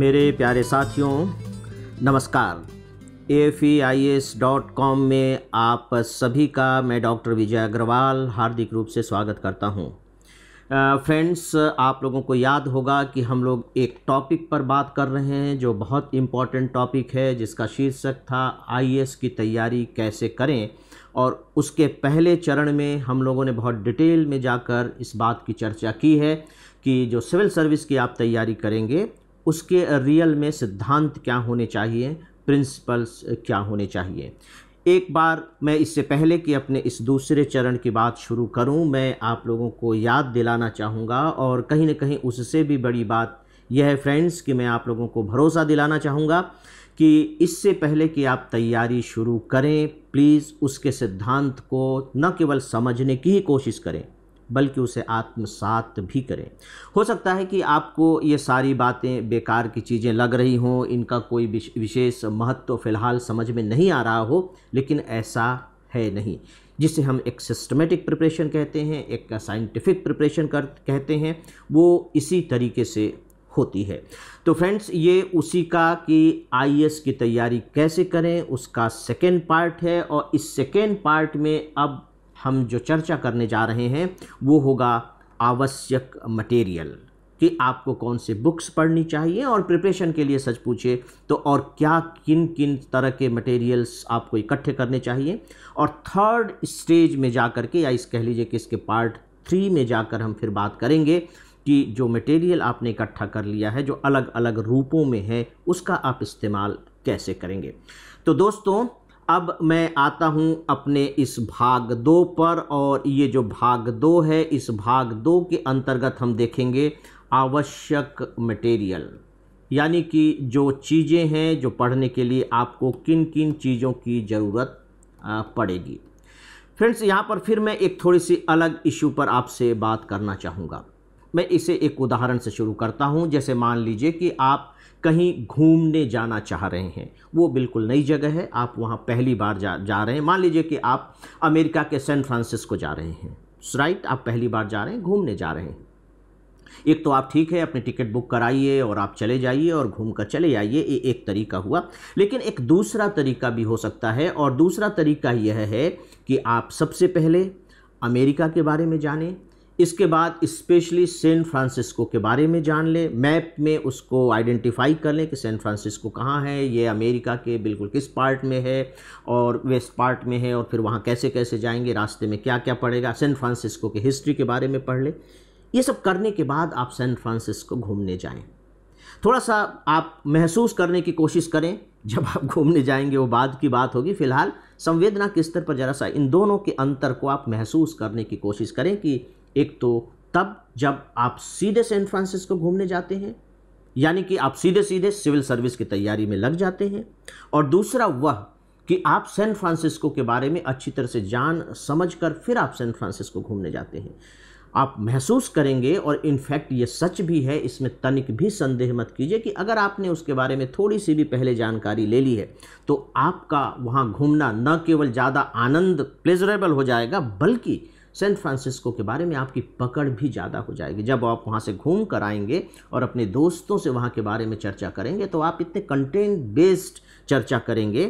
मेरे प्यारे साथियों नमस्कार A I S dot com में आप सभी का मैं डॉक्टर विजय अग्रवाल हार्दिक रूप से स्वागत करता हूं फ्रेंड्स आप लोगों को याद होगा कि हम लोग एक टॉपिक पर बात कर रहे हैं जो बहुत इम्पॉर्टेंट टॉपिक है जिसका शीर्षक था आई की तैयारी कैसे करें और उसके पहले चरण में हम लोगों ने बहुत डिटेल में जाकर इस बात की चर्चा की है कि जो सिविल सर्विस की आप तैयारी करेंगे उसके रियल में सिद्धांत क्या होने चाहिए प्रिंसिपल्स क्या होने चाहिए एक बार मैं इससे पहले कि अपने इस दूसरे चरण की बात शुरू करूं मैं आप लोगों को याद दिलाना चाहूँगा और कहीं ना कहीं उससे भी बड़ी बात यह है फ्रेंड्स कि मैं आप लोगों को भरोसा दिलाना चाहूँगा कि इससे पहले कि आप तैयारी शुरू करें प्लीज़ उसके सिद्धांत को न केवल समझने की ही कोशिश करें बल्कि उसे आत्मसात भी करें हो सकता है कि आपको ये सारी बातें बेकार की चीज़ें लग रही हों इनका कोई विशेष महत्व तो फ़िलहाल समझ में नहीं आ रहा हो लेकिन ऐसा है नहीं जिसे हम एक सिस्टमेटिक प्रिपरेशन कहते हैं एक साइंटिफिक प्रिपरेशन कर कहते हैं वो इसी तरीके से होती है तो फ्रेंड्स ये उसी का कि आई की तैयारी कैसे करें उसका सेकेंड पार्ट है और इस सेकेंड पार्ट में अब हम जो चर्चा करने जा रहे हैं वो होगा आवश्यक मटेरियल कि आपको कौन से बुक्स पढ़नी चाहिए और प्रिपरेशन के लिए सच पूछे तो और क्या किन किन तरह के मटेरियल्स आपको इकट्ठे करने चाहिए और थर्ड स्टेज में जा कर के या इस कह लीजिए कि इसके पार्ट थ्री में जाकर हम फिर बात करेंगे कि जो मटेरियल आपने इकट्ठा कर लिया है जो अलग अलग रूपों में है उसका आप इस्तेमाल कैसे करेंगे तो दोस्तों अब मैं आता हूँ अपने इस भाग दो पर और ये जो भाग दो है इस भाग दो के अंतर्गत हम देखेंगे आवश्यक मटेरियल यानी कि जो चीज़ें हैं जो पढ़ने के लिए आपको किन किन चीज़ों की ज़रूरत पड़ेगी फ्रेंड्स यहाँ पर फिर मैं एक थोड़ी सी अलग इशू पर आपसे बात करना चाहूँगा मैं इसे एक उदाहरण से शुरू करता हूँ जैसे मान लीजिए कि आप कहीं घूमने जाना चाह रहे हैं वो बिल्कुल नई जगह है आप वहाँ पहली बार जा जा रहे हैं मान लीजिए कि आप अमेरिका के सैन फ्रांसिस्को जा रहे हैं राइट आप पहली बार जा रहे हैं घूमने जा रहे हैं एक तो आप ठीक है अपनी टिकट बुक कराइए और आप चले जाइए और घूम कर चले आइए ये एक तरीका हुआ लेकिन एक दूसरा तरीका भी हो सकता है और दूसरा तरीका यह है कि आप सबसे पहले अमेरिका के बारे में जानें इसके बाद स्पेशली सैन फ्रांसिस्को के बारे में जान लें मैप में उसको आइडेंटिफाई कर लें कि सैन फ्रांसिस्को कहाँ है ये अमेरिका के बिल्कुल किस पार्ट में है और वेस्ट पार्ट में है और फिर वहाँ कैसे कैसे जाएंगे रास्ते में क्या क्या पड़ेगा सैन फ्रांसिस्को के हिस्ट्री के बारे में पढ़ लें ये सब करने के बाद आप सैन फ्रांसिस्को घूमने जाएँ थोड़ा सा आप महसूस करने की कोशिश करें जब आप घूमने जाएंगे वो बाद की बात होगी फिलहाल संवेदना के स्तर पर ज़रा सा इन दोनों के अंतर को आप महसूस करने की कोशिश करें कि एक तो तब जब आप सीधे सैन फ्रांसिस्को घूमने जाते हैं यानी कि आप सीधे सीधे सिविल सर्विस की तैयारी में लग जाते हैं और दूसरा वह कि आप सैन फ्रांसिस्को के बारे में अच्छी तरह से जान समझ कर फिर आप सैन फ्रांसिस्को घूमने जाते हैं आप महसूस करेंगे और इनफैक्ट ये सच भी है इसमें तनिक भी संदेह मत कीजिए कि अगर आपने उसके बारे में थोड़ी सी भी पहले जानकारी ले ली है तो आपका वहाँ घूमना न केवल ज़्यादा आनंद प्लेजरेबल हो जाएगा बल्कि सैन फ्रांसिस्को के बारे में आपकी पकड़ भी ज़्यादा हो जाएगी जब आप वहाँ से घूम कर आएंगे और अपने दोस्तों से वहाँ के बारे में चर्चा करेंगे तो आप इतने कंटेंट बेस्ड चर्चा करेंगे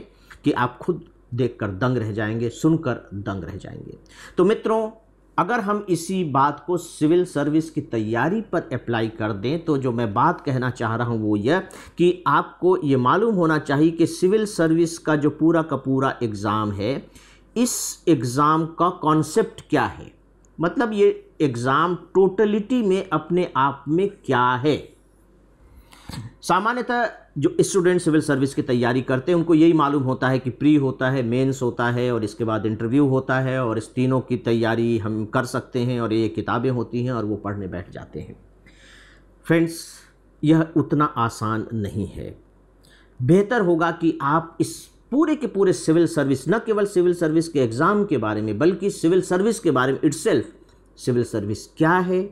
कि आप खुद देखकर दंग रह जाएंगे सुनकर दंग रह जाएंगे तो मित्रों अगर हम इसी बात को सिविल सर्विस की तैयारी पर अप्लाई कर दें तो जो मैं बात कहना चाह रहा हूं वो यह कि आपको ये मालूम होना चाहिए कि सिविल सर्विस का जो पूरा का पूरा एग्ज़ाम है इस एग्ज़ाम का कॉन्सेप्ट क्या है मतलब ये एग्ज़ाम टोटलिटी में अपने आप में क्या है सामान्यतः जो स्टूडेंट सिविल सर्विस की तैयारी करते हैं उनको यही मालूम होता है कि प्री होता है मेंस होता है और इसके बाद इंटरव्यू होता है और इस तीनों की तैयारी हम कर सकते हैं और ये किताबें होती हैं और वो पढ़ने बैठ जाते हैं फ्रेंड्स यह उतना आसान नहीं है बेहतर होगा कि आप इस पूरे के पूरे सिविल सर्विस न केवल सिविल सर्विस के एग्ज़ाम के बारे में बल्कि सिविल सर्विस के बारे में इट्सेल्फ सिविल सर्विस क्या है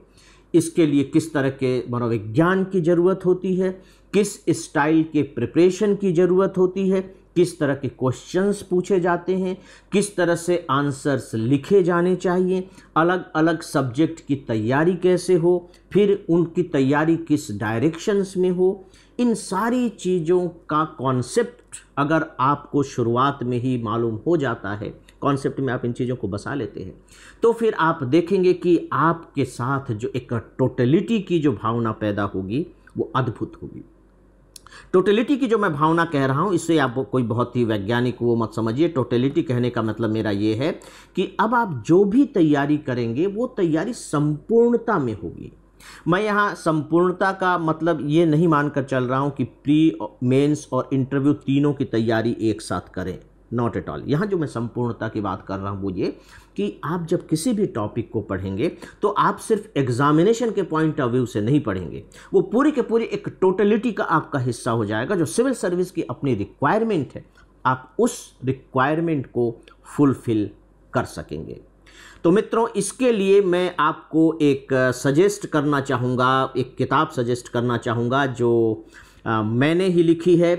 इसके लिए किस तरह के मनोविज्ञान की ज़रूरत होती है किस स्टाइल के प्रिपरेशन की ज़रूरत होती है किस तरह के क्वेश्चंस पूछे जाते हैं किस तरह से आंसर्स लिखे जाने चाहिए अलग अलग सब्जेक्ट की तैयारी कैसे हो फिर उनकी तैयारी किस डायरेक्शंस में हो इन सारी चीज़ों का कॉन्सेप्ट अगर आपको शुरुआत में ही मालूम हो जाता है कॉन्सेप्ट में आप इन चीज़ों को बसा लेते हैं तो फिर आप देखेंगे कि आपके साथ जो एक टोटलिटी की जो भावना पैदा होगी वो अद्भुत होगी टोटलिटी की जो मैं भावना कह रहा हूँ इससे आप कोई बहुत ही वैज्ञानिक वो मत समझिए टोटलिटी कहने का मतलब मेरा ये है कि अब आप जो भी तैयारी करेंगे वो तैयारी संपूर्णता में होगी मैं यहाँ संपूर्णता का मतलब ये नहीं मानकर चल रहा हूँ कि प्री मेंस और इंटरव्यू तीनों की तैयारी एक साथ करें नॉट एट ऑल यहाँ जो मैं संपूर्णता की बात कर रहा हूँ वो ये कि आप जब किसी भी टॉपिक को पढ़ेंगे तो आप सिर्फ एग्जामिनेशन के पॉइंट ऑफ व्यू से नहीं पढ़ेंगे वो पूरी के पूरी एक टोटलिटी का आपका हिस्सा हो जाएगा जो सिविल सर्विस की अपनी रिक्वायरमेंट है आप उस रिक्वायरमेंट को फुलफिल कर सकेंगे तो मित्रों इसके लिए मैं आपको एक सजेस्ट करना चाहूँगा एक किताब सजेस्ट करना चाहूँगा जो आ, मैंने ही लिखी है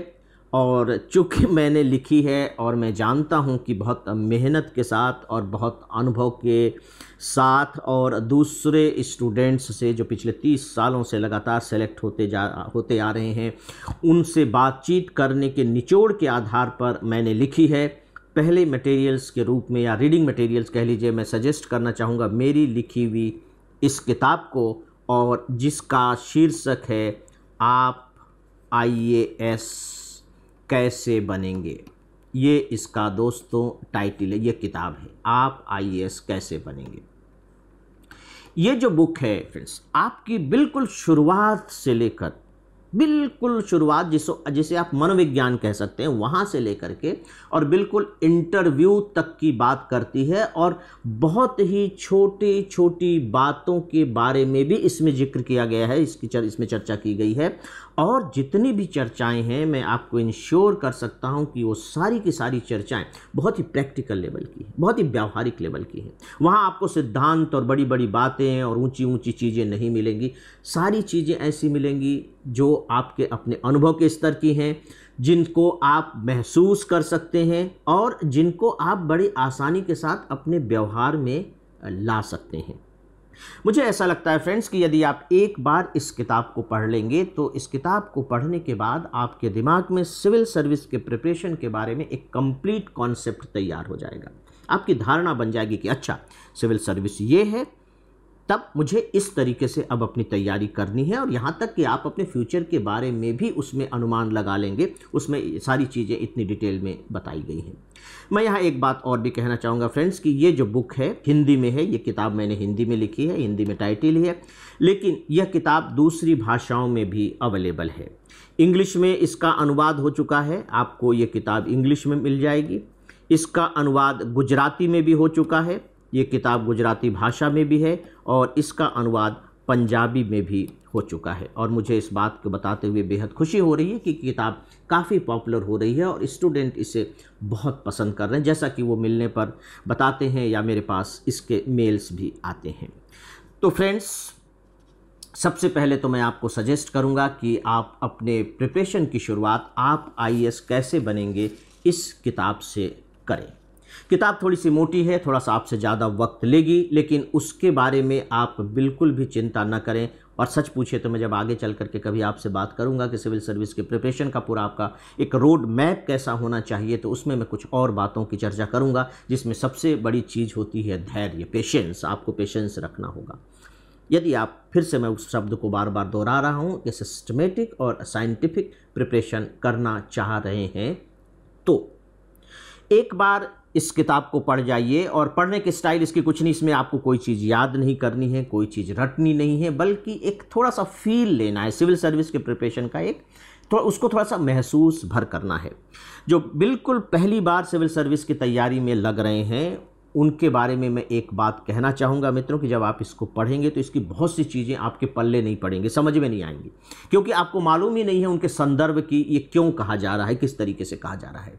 और चूँकि मैंने लिखी है और मैं जानता हूँ कि बहुत मेहनत के साथ और बहुत अनुभव के साथ और दूसरे स्टूडेंट्स से जो पिछले तीस सालों से लगातार सेलेक्ट होते जा होते आ रहे हैं उनसे बातचीत करने के निचोड़ के आधार पर मैंने लिखी है पहले मटेरियल्स के रूप में या रीडिंग मटेरियल्स कह लीजिए मैं सजेस्ट करना चाहूँगा मेरी लिखी हुई इस किताब को और जिसका शीर्षक है आप आईएएस कैसे बनेंगे ये इसका दोस्तों टाइटल है ये किताब है आप आईएएस कैसे बनेंगे ये जो बुक है फ्रेंड्स आपकी बिल्कुल शुरुआत से लेकर बिल्कुल शुरुआत जिसो जिसे आप मनोविज्ञान कह सकते हैं वहाँ से लेकर के और बिल्कुल इंटरव्यू तक की बात करती है और बहुत ही छोटी छोटी बातों के बारे में भी इसमें जिक्र किया गया है इसकी चर, इसमें चर्चा की गई है और जितनी भी चर्चाएं हैं मैं आपको इंश्योर कर सकता हूं कि वो सारी की सारी चर्चाएं बहुत ही प्रैक्टिकल लेवल की हैं बहुत ही व्यावहारिक लेवल की हैं वहां आपको सिद्धांत और बड़ी बड़ी बातें और ऊंची ऊंची चीज़ें नहीं मिलेंगी सारी चीज़ें ऐसी मिलेंगी जो आपके अपने अनुभव के स्तर की हैं जिनको आप महसूस कर सकते हैं और जिनको आप बड़ी आसानी के साथ अपने व्यवहार में ला सकते हैं मुझे ऐसा लगता है फ्रेंड्स कि यदि आप एक बार इस किताब को पढ़ लेंगे तो इस किताब को पढ़ने के बाद आपके दिमाग में सिविल सर्विस के प्रिपरेशन के बारे में एक कंप्लीट कॉन्सेप्ट तैयार हो जाएगा आपकी धारणा बन जाएगी कि अच्छा सिविल सर्विस ये है तब मुझे इस तरीके से अब अपनी तैयारी करनी है और यहाँ तक कि आप अपने फ्यूचर के बारे में भी उसमें अनुमान लगा लेंगे उसमें सारी चीज़ें इतनी डिटेल में बताई गई हैं मैं यहाँ एक बात और भी कहना चाहूँगा फ्रेंड्स कि ये जो बुक है हिंदी में है ये किताब मैंने हिंदी में लिखी है हिंदी में टाइटिल है लेकिन यह किताब दूसरी भाषाओं में भी अवेलेबल है इंग्लिश में इसका अनुवाद हो चुका है आपको ये किताब इंग्लिश में मिल जाएगी इसका अनुवाद गुजराती में भी हो चुका है ये किताब गुजराती भाषा में भी है और इसका अनुवाद पंजाबी में भी हो चुका है और मुझे इस बात को बताते हुए बेहद खुशी हो रही है कि किताब काफ़ी पॉपुलर हो रही है और स्टूडेंट इसे बहुत पसंद कर रहे हैं जैसा कि वो मिलने पर बताते हैं या मेरे पास इसके मेल्स भी आते हैं तो फ्रेंड्स सबसे पहले तो मैं आपको सजेस्ट करूंगा कि आप अपने प्रिपरेशन की शुरुआत आप आईएएस कैसे बनेंगे इस किताब से करें किताब थोड़ी सी मोटी है थोड़ा सा आपसे ज़्यादा वक्त लेगी लेकिन उसके बारे में आप बिल्कुल भी चिंता न करें और सच पूछे तो मैं जब आगे चल करके कभी आपसे बात करूंगा कि सिविल सर्विस के प्रिपरेशन का पूरा आपका एक रोड मैप कैसा होना चाहिए तो उसमें मैं कुछ और बातों की चर्चा करूंगा जिसमें सबसे बड़ी चीज़ होती है धैर्य पेशेंस आपको पेशेंस रखना होगा यदि आप फिर से मैं उस शब्द को बार बार दोहरा रहा हूँ कि सिस्टमेटिक और साइंटिफिक प्रिपरेशन करना चाह रहे हैं तो एक बार इस किताब को पढ़ जाइए और पढ़ने के स्टाइल इसकी कुछ नहीं इसमें आपको कोई चीज़ याद नहीं करनी है कोई चीज़ रटनी नहीं है बल्कि एक थोड़ा सा फील लेना है सिविल सर्विस के प्रिपरेशन का एक तो उसको थोड़ा सा महसूस भर करना है जो बिल्कुल पहली बार सिविल सर्विस की तैयारी में लग रहे हैं उनके बारे में मैं एक बात कहना चाहूँगा मित्रों कि जब आप इसको पढ़ेंगे तो इसकी बहुत सी चीज़ें आपके पल्ले नहीं पड़ेंगे समझ में नहीं आएंगी क्योंकि आपको मालूम ही नहीं है उनके संदर्भ की ये क्यों कहा जा रहा है किस तरीके से कहा जा रहा है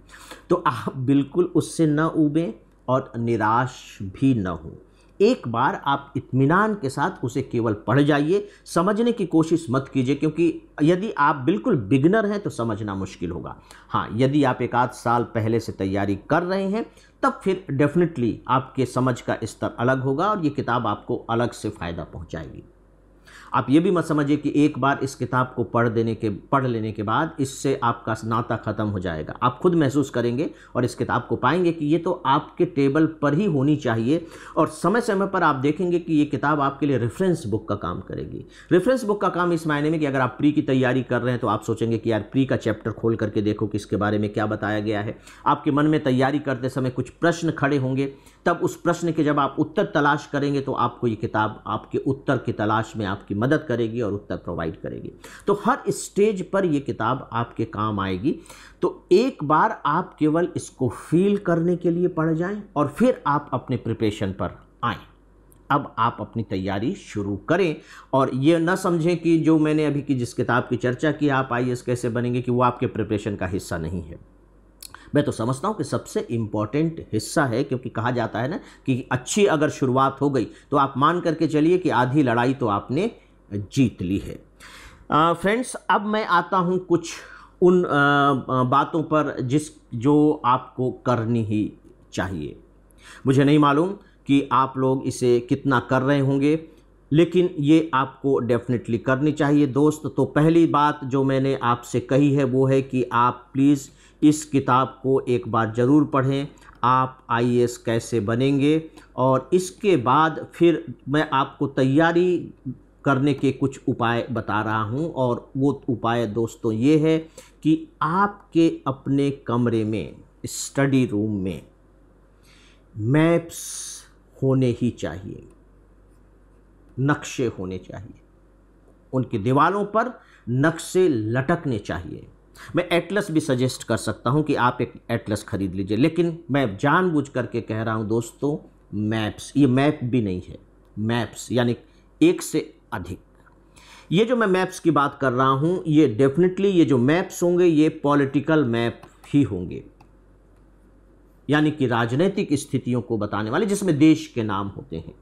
तो आप बिल्कुल उससे न उबें और निराश भी न हो एक बार आप इत्मीनान के साथ उसे केवल पढ़ जाइए समझने की कोशिश मत कीजिए क्योंकि यदि आप बिल्कुल बिगनर हैं तो समझना मुश्किल होगा हाँ यदि आप एक आध साल पहले से तैयारी कर रहे हैं तब फिर डेफिनेटली आपके समझ का स्तर अलग होगा और ये किताब आपको अलग से फ़ायदा पहुंचाएगी आप ये भी मत समझिए कि एक बार इस किताब को पढ़ देने के पढ़ लेने के बाद इससे आपका नाता ख़त्म हो जाएगा आप खुद महसूस करेंगे और इस किताब को पाएंगे कि ये तो आपके टेबल पर ही होनी चाहिए और समय समय पर आप देखेंगे कि ये किताब आपके लिए रेफरेंस बुक का काम करेगी रेफरेंस बुक का काम इस मायने में कि अगर आप प्री की तैयारी कर रहे हैं तो आप सोचेंगे कि यार प्री का चैप्टर खोल करके देखो कि इसके बारे में क्या बताया गया है आपके मन में तैयारी करते समय कुछ प्रश्न खड़े होंगे तब उस प्रश्न के जब आप उत्तर तलाश करेंगे तो आपको ये किताब आपके उत्तर की तलाश में आपकी मदद करेगी और उत्तर प्रोवाइड करेगी तो हर स्टेज पर ये किताब आपके काम आएगी तो एक बार आप केवल इसको फील करने के लिए पढ़ जाएं और फिर आप अपने प्रिपरेशन पर आएं अब आप अपनी तैयारी शुरू करें और ये ना समझें कि जो मैंने अभी की जिस किताब की चर्चा की आप आई कैसे बनेंगे कि वो आपके प्रिपरेशन का हिस्सा नहीं है मैं तो समझता हूँ कि सबसे इम्पॉर्टेंट हिस्सा है क्योंकि कहा जाता है ना कि अच्छी अगर शुरुआत हो गई तो आप मान करके चलिए कि आधी लड़ाई तो आपने जीत ली है फ्रेंड्स अब मैं आता हूँ कुछ उन बातों पर जिस जो आपको करनी ही चाहिए मुझे नहीं मालूम कि आप लोग इसे कितना कर रहे होंगे लेकिन ये आपको डेफिनेटली करनी चाहिए दोस्त तो पहली बात जो मैंने आपसे कही है वो है कि आप प्लीज़ इस किताब को एक बार ज़रूर पढ़ें आप आई कैसे बनेंगे और इसके बाद फिर मैं आपको तैयारी करने के कुछ उपाय बता रहा हूँ और वो उपाय दोस्तों ये है कि आपके अपने कमरे में स्टडी रूम में मैप्स होने ही चाहिए नक्शे होने चाहिए उनकी दीवारों पर नक्शे लटकने चाहिए मैं एटलस भी सजेस्ट कर सकता हूँ कि आप एक एटलस ख़रीद लीजिए लेकिन मैं जानबूझ करके कह रहा हूँ दोस्तों मैप्स ये मैप भी नहीं है मैप्स यानी एक से अधिक ये जो मैं मैप्स की बात कर रहा हूँ ये डेफिनेटली ये जो मैप्स होंगे ये पॉलिटिकल मैप ही होंगे यानी कि राजनीतिक स्थितियों को बताने वाले जिसमें देश के नाम होते हैं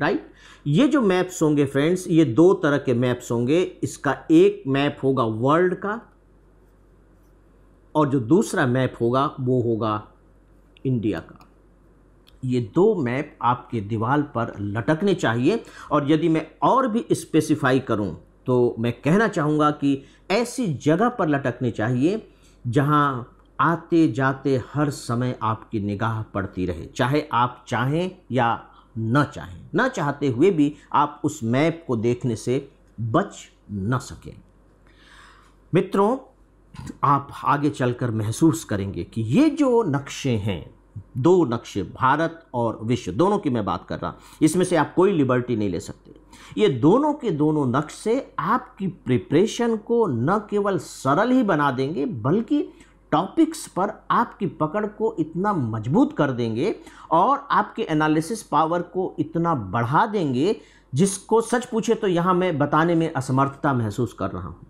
राइट ये जो मैप्स होंगे फ्रेंड्स ये दो तरह के मैप्स होंगे इसका एक मैप होगा वर्ल्ड का और जो दूसरा मैप होगा वो होगा इंडिया का ये दो मैप आपके दीवार पर लटकने चाहिए और यदि मैं और भी स्पेसिफाई करूं तो मैं कहना चाहूँगा कि ऐसी जगह पर लटकने चाहिए जहाँ आते जाते हर समय आपकी निगाह पड़ती रहे चाहे आप चाहें या न चाहें न चाहते हुए भी आप उस मैप को देखने से बच न सकें मित्रों आप आगे चलकर महसूस करेंगे कि ये जो नक्शे हैं दो नक्शे भारत और विश्व दोनों की मैं बात कर रहा हूँ इसमें से आप कोई लिबर्टी नहीं ले सकते ये दोनों के दोनों नक्शे आपकी प्रिपरेशन को न केवल सरल ही बना देंगे बल्कि टॉपिक्स पर आपकी पकड़ को इतना मजबूत कर देंगे और आपके एनालिसिस पावर को इतना बढ़ा देंगे जिसको सच पूछे तो यहाँ मैं बताने में असमर्थता महसूस कर रहा हूँ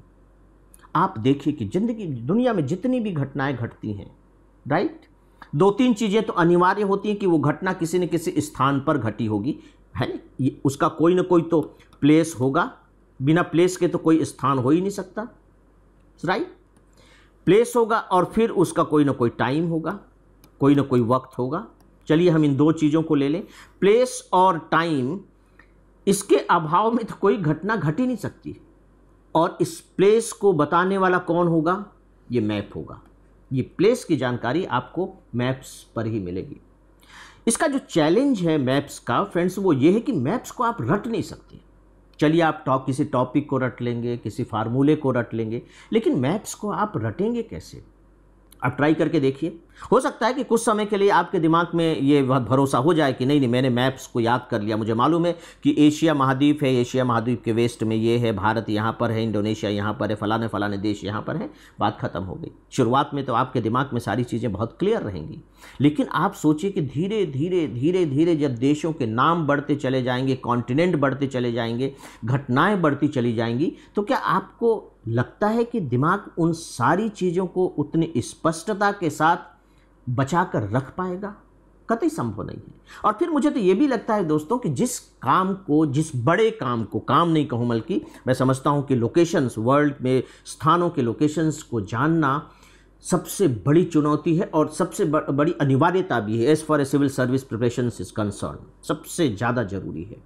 आप देखिए कि जिंदगी दुनिया में जितनी भी घटनाएं घटती हैं राइट दो तीन चीज़ें तो अनिवार्य होती हैं कि वो घटना किसी न किसी स्थान पर घटी होगी है ये उसका कोई ना कोई तो प्लेस होगा बिना प्लेस के तो कोई स्थान हो ही नहीं सकता राइट प्लेस होगा और फिर उसका कोई ना कोई टाइम होगा कोई ना कोई वक्त होगा चलिए हम इन दो चीज़ों को ले लें प्लेस और टाइम इसके अभाव में तो कोई घटना घट ही नहीं सकती और इस प्लेस को बताने वाला कौन होगा ये मैप होगा ये प्लेस की जानकारी आपको मैप्स पर ही मिलेगी इसका जो चैलेंज है मैप्स का फ्रेंड्स वो ये है कि मैप्स को आप रट नहीं सकते चलिए आप टॉप किसी टॉपिक को रट लेंगे किसी फार्मूले को रट लेंगे लेकिन मैप्स को आप रटेंगे कैसे आप ट्राई करके देखिए हो सकता है कि कुछ समय के लिए आपके दिमाग में ये भरोसा हो जाए कि नहीं नहीं मैंने मैप्स को याद कर लिया मुझे मालूम है कि एशिया महाद्वीप है एशिया महाद्वीप के वेस्ट में ये है भारत यहाँ पर है इंडोनेशिया यहाँ पर है फलाने फलाने देश यहाँ पर है बात ख़त्म हो गई शुरुआत में तो आपके दिमाग में सारी चीज़ें बहुत क्लियर रहेंगी लेकिन आप सोचिए कि धीरे धीरे धीरे धीरे जब देशों के नाम बढ़ते चले जाएंगे कॉन्टिनेंट बढ़ते चले जाएंगे घटनाएँ बढ़ती चली जाएंगी तो क्या आपको लगता है कि दिमाग उन सारी चीज़ों को उतनी स्पष्टता के साथ बचा कर रख पाएगा कतई संभव नहीं है और फिर मुझे तो ये भी लगता है दोस्तों कि जिस काम को जिस बड़े काम को काम नहीं कहूँ बल्कि मैं समझता हूँ कि लोकेशंस वर्ल्ड में स्थानों के लोकेशंस को जानना सबसे बड़ी चुनौती है और सबसे बड़ी अनिवार्यता भी है as for a civil service preparation is concern सबसे ज़्यादा ज़रूरी है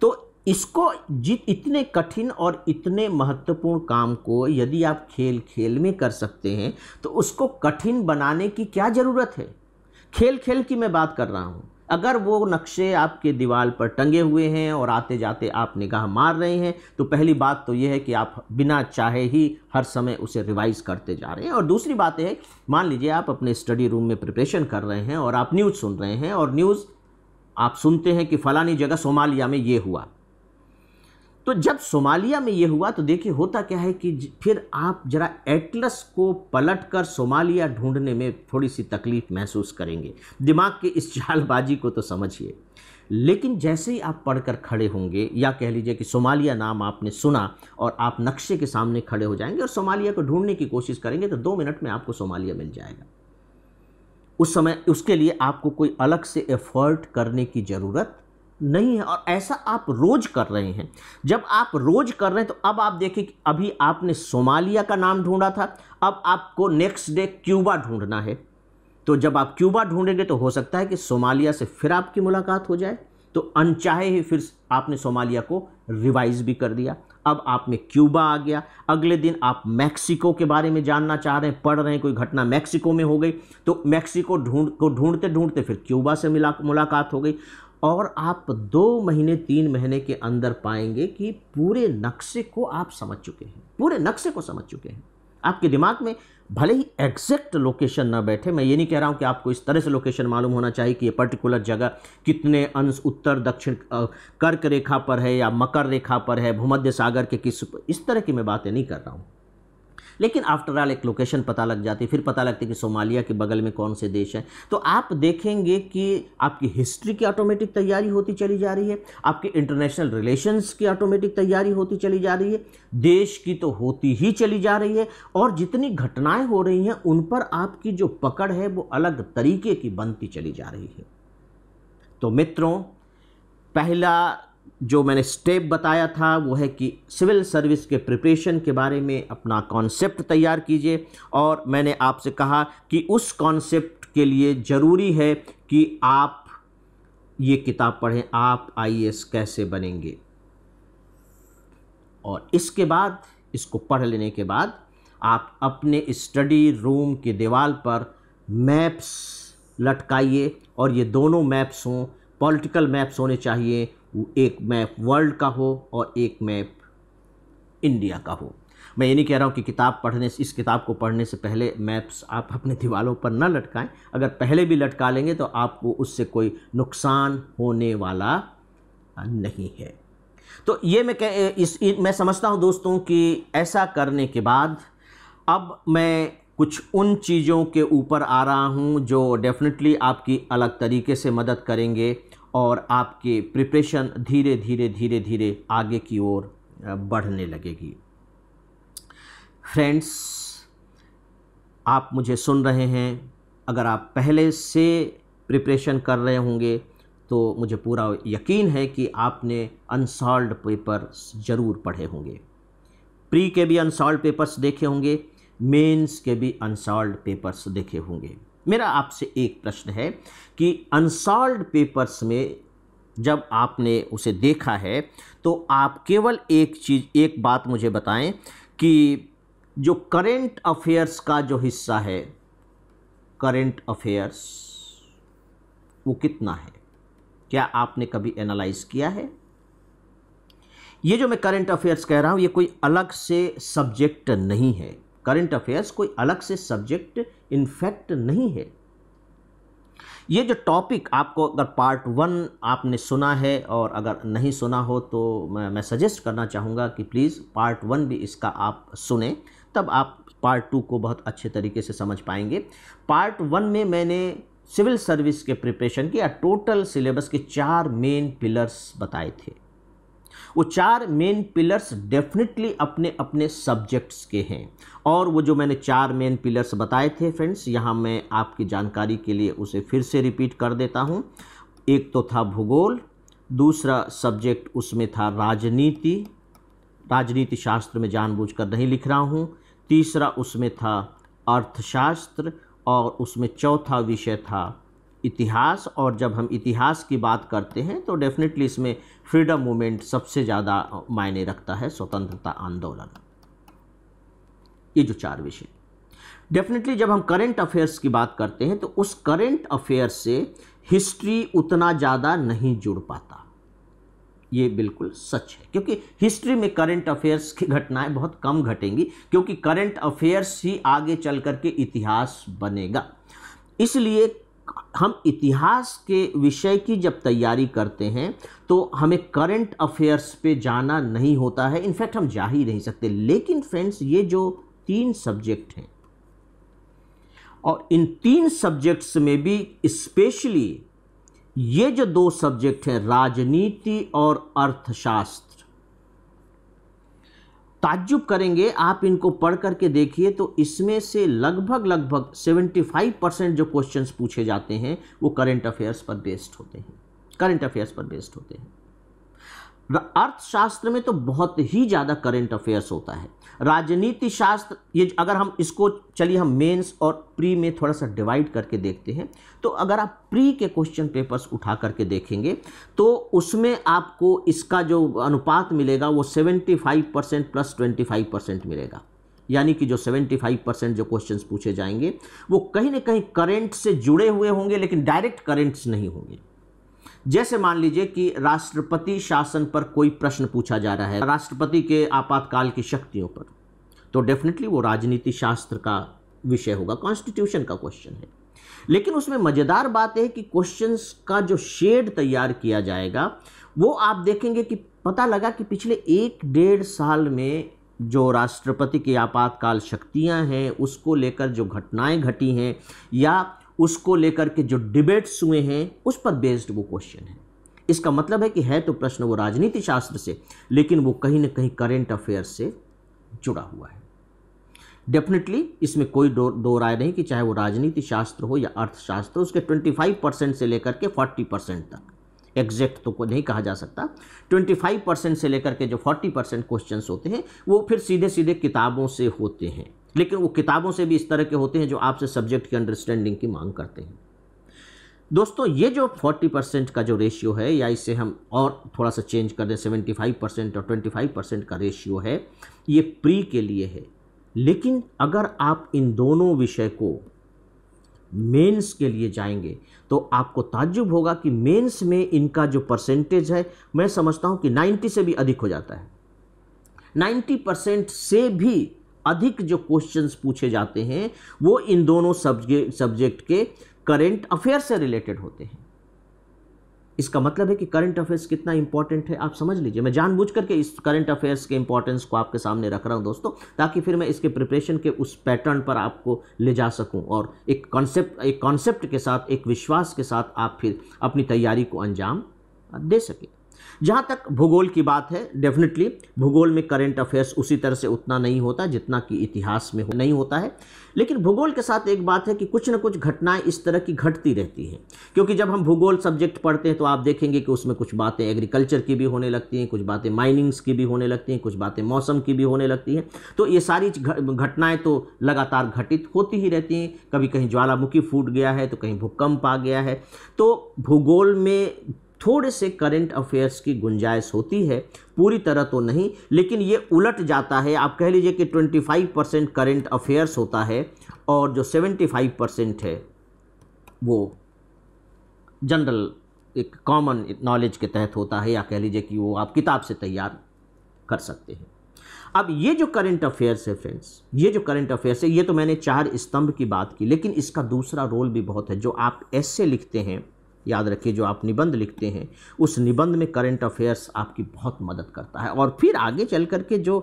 तो इसको जित इतने कठिन और इतने महत्वपूर्ण काम को यदि आप खेल खेल में कर सकते हैं तो उसको कठिन बनाने की क्या ज़रूरत है खेल खेल की मैं बात कर रहा हूँ अगर वो नक्शे आपके दीवार पर टंगे हुए हैं और आते जाते आप निगाह मार रहे हैं तो पहली बात तो यह है कि आप बिना चाहे ही हर समय उसे रिवाइज़ करते जा रहे हैं और दूसरी बात है मान लीजिए आप अपने स्टडी रूम में प्रिपरेशन कर रहे हैं और आप न्यूज़ सुन रहे हैं और न्यूज़ आप सुनते हैं कि फ़लानी जगह सोमालिया में ये हुआ तो जब सोमालिया में ये हुआ तो देखिए होता क्या है कि फिर आप जरा एटलस को पलट कर सोमालिया ढूंढने में थोड़ी सी तकलीफ महसूस करेंगे दिमाग के इस चालबाजी को तो समझिए लेकिन जैसे ही आप पढ़कर खड़े होंगे या कह लीजिए कि सोमालिया नाम आपने सुना और आप नक्शे के सामने खड़े हो जाएंगे और सोमालिया को ढूंढने की कोशिश करेंगे तो दो मिनट में आपको सोमालिया मिल जाएगा उस समय उसके लिए आपको कोई अलग से एफर्ट करने की ज़रूरत नहीं है और ऐसा आप रोज कर रहे हैं जब आप रोज कर रहे हैं तो अब आप देखें कि अभी आपने सोमालिया का नाम ढूंढा था अब आपको नेक्स्ट डे क्यूबा ढूंढना है तो जब आप क्यूबा ढूंढेंगे तो हो सकता है कि सोमालिया से फिर आपकी मुलाकात हो जाए तो अनचाहे ही फिर आपने सोमालिया को रिवाइज भी कर दिया अब आप में क्यूबा आ गया अगले दिन आप मैक्सिको के बारे में जानना चाह रहे हैं पढ़ रहे हैं कोई घटना मैक्सिको में हो गई तो मैक्सिको ढूंढ को ढूंढते ढूंढते फिर क्यूबा से मिला मुलाकात हो गई और आप दो महीने तीन महीने के अंदर पाएंगे कि पूरे नक्शे को आप समझ चुके हैं पूरे नक्शे को समझ चुके हैं आपके दिमाग में भले ही एग्जैक्ट लोकेशन ना बैठे मैं ये नहीं कह रहा हूँ कि आपको इस तरह से लोकेशन मालूम होना चाहिए कि ये पर्टिकुलर जगह कितने अंश उत्तर दक्षिण कर्क रेखा पर है या मकर रेखा पर है भूमध्य सागर के किस इस तरह की मैं बातें नहीं कर रहा हूँ लेकिन आफ्टर ऑल एक लोकेशन पता लग जाती फिर पता लगती कि सोमालिया के बगल में कौन से देश हैं तो आप देखेंगे कि आपकी हिस्ट्री की ऑटोमेटिक तैयारी होती चली जा रही है आपके इंटरनेशनल रिलेशंस की ऑटोमेटिक तैयारी होती चली जा रही है देश की तो होती ही चली जा रही है और जितनी घटनाएं हो रही हैं उन पर आपकी जो पकड़ है वो अलग तरीके की बनती चली जा रही है तो मित्रों पहला जो मैंने स्टेप बताया था वो है कि सिविल सर्विस के प्रिपरेशन के बारे में अपना कॉन्सेप्ट तैयार कीजिए और मैंने आपसे कहा कि उस कॉन्सेप्ट के लिए ज़रूरी है कि आप ये किताब पढ़ें आप आईएएस कैसे बनेंगे और इसके बाद इसको पढ़ लेने के बाद आप अपने स्टडी रूम के दीवार पर मैप्स लटकाइए और ये दोनों मैप्स हों पॉलिटिकल मैप्स होने चाहिए एक मैप वर्ल्ड का हो और एक मैप इंडिया का हो मैं ये नहीं कह रहा हूँ कि किताब पढ़ने से इस किताब को पढ़ने से पहले मैप्स आप अपने दीवारों पर ना लटकाएं अगर पहले भी लटका लेंगे तो आपको उससे कोई नुकसान होने वाला नहीं है तो ये मैं कह इस मैं समझता हूँ दोस्तों कि ऐसा करने के बाद अब मैं कुछ उन चीज़ों के ऊपर आ रहा हूँ जो डेफिनेटली आपकी अलग तरीके से मदद करेंगे और आपके प्रिपरेशन धीरे धीरे धीरे धीरे आगे की ओर बढ़ने लगेगी फ्रेंड्स आप मुझे सुन रहे हैं अगर आप पहले से प्रिपरेशन कर रहे होंगे तो मुझे पूरा यकीन है कि आपने अनसॉल्व पेपर्स ज़रूर पढ़े होंगे प्री के भी अनसॉल्व पेपर्स देखे होंगे मेंस के भी अनसॉल्व पेपर्स देखे होंगे मेरा आपसे एक प्रश्न है कि अनसॉल्व पेपर्स में जब आपने उसे देखा है तो आप केवल एक चीज़ एक बात मुझे बताएं कि जो करेंट अफेयर्स का जो हिस्सा है करेंट अफेयर्स वो कितना है क्या आपने कभी एनालाइज किया है ये जो मैं करंट अफेयर्स कह रहा हूँ ये कोई अलग से सब्जेक्ट नहीं है करंट अफेयर्स कोई अलग से सब्जेक्ट इनफैक्ट नहीं है ये जो टॉपिक आपको अगर पार्ट वन आपने सुना है और अगर नहीं सुना हो तो मैं मैं सजेस्ट करना चाहूँगा कि प्लीज़ पार्ट वन भी इसका आप सुने तब आप पार्ट टू को बहुत अच्छे तरीके से समझ पाएंगे पार्ट वन में मैंने सिविल सर्विस के प्रिपरेशन की या टोटल सिलेबस के चार मेन पिलर्स बताए थे वो चार मेन पिलर्स डेफिनेटली अपने अपने सब्जेक्ट्स के हैं और वो जो मैंने चार मेन पिलर्स बताए थे फ्रेंड्स यहाँ मैं आपकी जानकारी के लिए उसे फिर से रिपीट कर देता हूँ एक तो था भूगोल दूसरा सब्जेक्ट उसमें था राजनीति राजनीति शास्त्र में जानबूझकर नहीं लिख रहा हूँ तीसरा उसमें था अर्थशास्त्र और उसमें चौथा विषय था इतिहास और जब हम इतिहास की बात करते हैं तो डेफिनेटली इसमें फ्रीडम मूवमेंट सबसे ज़्यादा मायने रखता है स्वतंत्रता आंदोलन ये जो चार विषय डेफिनेटली जब हम करेंट अफेयर्स की बात करते हैं तो उस करेंट अफेयर्स से हिस्ट्री उतना ज़्यादा नहीं जुड़ पाता ये बिल्कुल सच है क्योंकि हिस्ट्री में करंट अफेयर्स की घटनाएं बहुत कम घटेंगी क्योंकि करंट अफेयर्स ही आगे चल करके इतिहास बनेगा इसलिए हम इतिहास के विषय की जब तैयारी करते हैं तो हमें करंट अफेयर्स पे जाना नहीं होता है इनफैक्ट हम जा ही नहीं सकते लेकिन फ्रेंड्स ये जो तीन सब्जेक्ट हैं और इन तीन सब्जेक्ट्स में भी स्पेशली ये जो दो सब्जेक्ट हैं राजनीति और अर्थशास्त्र ताज्जुब करेंगे आप इनको पढ़ करके देखिए तो इसमें से लगभग लगभग 75 परसेंट जो क्वेश्चन पूछे जाते हैं वो करंट अफेयर्स पर बेस्ड होते हैं करंट अफेयर्स पर बेस्ड होते हैं अर्थशास्त्र में तो बहुत ही ज़्यादा करेंट अफेयर्स होता है राजनीति शास्त्र ये अगर हम इसको चलिए हम मेंस और प्री में थोड़ा सा डिवाइड करके देखते हैं तो अगर आप प्री के क्वेश्चन पेपर्स उठा करके देखेंगे तो उसमें आपको इसका जो अनुपात मिलेगा वो 75 परसेंट प्लस ट्वेंटी परसेंट मिलेगा यानी कि जो 75 परसेंट जो क्वेश्चन पूछे जाएंगे वो कहीं ना कहीं करेंट से जुड़े हुए होंगे लेकिन डायरेक्ट करेंट्स नहीं होंगे जैसे मान लीजिए कि राष्ट्रपति शासन पर कोई प्रश्न पूछा जा रहा है राष्ट्रपति के आपातकाल की शक्तियों पर तो डेफिनेटली वो राजनीति शास्त्र का विषय होगा कॉन्स्टिट्यूशन का क्वेश्चन है लेकिन उसमें मज़ेदार बात है कि क्वेश्चंस का जो शेड तैयार किया जाएगा वो आप देखेंगे कि पता लगा कि पिछले एक डेढ़ साल में जो राष्ट्रपति की आपातकाल शक्तियां हैं उसको लेकर जो घटनाएं घटी हैं या उसको लेकर के जो डिबेट्स हुए हैं उस पर बेस्ड वो क्वेश्चन है इसका मतलब है कि है तो प्रश्न वो राजनीति शास्त्र से लेकिन वो कहीं ना कहीं करेंट अफेयर से जुड़ा हुआ है डेफिनेटली इसमें कोई दो, दो राय नहीं कि चाहे वो राजनीति शास्त्र हो या अर्थशास्त्र उसके 25 परसेंट से लेकर के 40 परसेंट तक एग्जैक्ट तो को नहीं कहा जा सकता 25 परसेंट से लेकर के जो 40 परसेंट क्वेश्चन होते हैं वो फिर सीधे सीधे किताबों से होते हैं लेकिन वो किताबों से भी इस तरह के होते हैं जो आपसे सब्जेक्ट की अंडरस्टैंडिंग की मांग करते हैं दोस्तों ये जो 40 परसेंट का जो रेशियो है या इसे हम और थोड़ा सा चेंज कर दें 75 परसेंट और 25 परसेंट का रेशियो है ये प्री के लिए है लेकिन अगर आप इन दोनों विषय को मेंस के लिए जाएंगे तो आपको ताज्जुब होगा कि मेंस में इनका जो परसेंटेज है मैं समझता हूँ कि 90 से भी अधिक हो जाता है 90 परसेंट से भी अधिक जो क्वेश्चंस पूछे जाते हैं वो इन दोनों सब्जेक्ट सब्जेक्ट के करंट अफेयर से रिलेटेड होते हैं इसका मतलब है कि करंट अफेयर्स कितना इंपॉर्टेंट है आप समझ लीजिए मैं जानबूझ करके इस करंट अफेयर्स के इंपॉर्टेंस को आपके सामने रख रहा हूं दोस्तों ताकि फिर मैं इसके प्रिपरेशन के उस पैटर्न पर आपको ले जा सकूँ और एक कॉन्सेप्ट एक कॉन्सेप्ट के साथ एक विश्वास के साथ आप फिर अपनी तैयारी को अंजाम दे सकें जहाँ तक भूगोल की बात है डेफिनेटली भूगोल में करेंट अफेयर्स उसी तरह से उतना नहीं होता जितना कि इतिहास में हो, नहीं होता है लेकिन भूगोल के साथ एक बात है कि कुछ ना कुछ घटनाएं इस तरह की घटती रहती हैं क्योंकि जब हम भूगोल सब्जेक्ट पढ़ते हैं तो आप देखेंगे कि उसमें कुछ बातें एग्रीकल्चर की भी होने लगती हैं कुछ बातें माइनिंग्स की भी होने लगती हैं कुछ बातें मौसम की भी होने लगती हैं तो ये सारी घटनाएँ तो लगातार घटित होती ही रहती हैं कभी कहीं ज्वालामुखी फूट गया है तो कहीं भूकंप आ गया है तो भूगोल में थोड़े से करेंट अफेयर्स की गुंजाइश होती है पूरी तरह तो नहीं लेकिन ये उलट जाता है आप कह लीजिए कि 25 परसेंट करेंट अफेयर्स होता है और जो 75 परसेंट है वो जनरल एक कॉमन नॉलेज के तहत होता है या कह लीजिए कि वो आप किताब से तैयार कर सकते हैं अब ये जो करंट अफेयर्स है फ्रेंड्स ये जो करंट अफेयर्स है ये तो मैंने चार स्तंभ की बात की लेकिन इसका दूसरा रोल भी बहुत है जो आप ऐसे लिखते हैं याद रखिए जो आप निबंध लिखते हैं उस निबंध में करंट अफेयर्स आपकी बहुत मदद करता है और फिर आगे चल कर के जो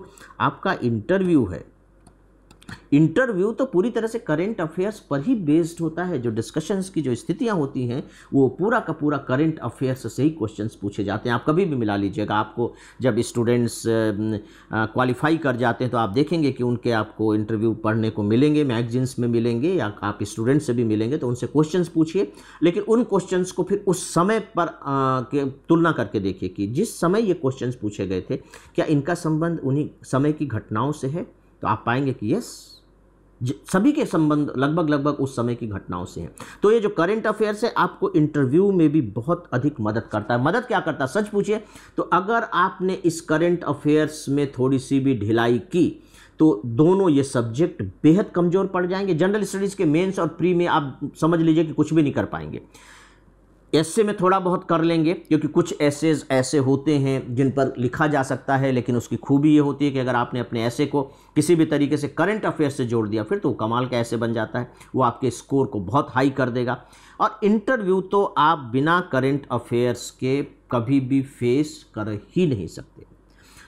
आपका इंटरव्यू है इंटरव्यू तो पूरी तरह से करेंट अफेयर्स पर ही बेस्ड होता है जो डिस्कशंस की जो स्थितियां होती हैं वो पूरा का पूरा करेंट अफेयर्स से ही क्वेश्चंस पूछे जाते हैं आप कभी भी मिला लीजिएगा आपको जब स्टूडेंट्स क्वालिफाई कर जाते हैं तो आप देखेंगे कि उनके आपको इंटरव्यू पढ़ने को मिलेंगे मैगजीन्स में मिलेंगे या आप स्टूडेंट्स से भी मिलेंगे तो उनसे क्वेश्चन पूछिए लेकिन उन क्वेश्चन को फिर उस समय पर आ, तुलना करके देखिए कि जिस समय ये क्वेश्चन पूछे गए थे क्या इनका संबंध उन्हीं समय की घटनाओं से है तो आप पाएंगे कि यस सभी के संबंध लगभग लगभग उस समय की घटनाओं से हैं तो ये जो करंट अफेयर्स है आपको इंटरव्यू में भी बहुत अधिक मदद करता है मदद क्या करता है सच पूछिए तो अगर आपने इस करंट अफेयर्स में थोड़ी सी भी ढिलाई की तो दोनों ये सब्जेक्ट बेहद कमज़ोर पड़ जाएंगे जनरल स्टडीज़ के मेंस और प्री में आप समझ लीजिए कि कुछ भी नहीं कर पाएंगे ऐसे में थोड़ा बहुत कर लेंगे क्योंकि कुछ ऐसेज ऐसे होते हैं जिन पर लिखा जा सकता है लेकिन उसकी खूबी ये होती है कि अगर आपने अपने ऐसे को किसी भी तरीके से करंट अफेयर से जोड़ दिया फिर तो कमाल का ऐसे बन जाता है वो आपके स्कोर को बहुत हाई कर देगा और इंटरव्यू तो आप बिना करंट अफेयर्स के कभी भी फेस कर ही नहीं सकते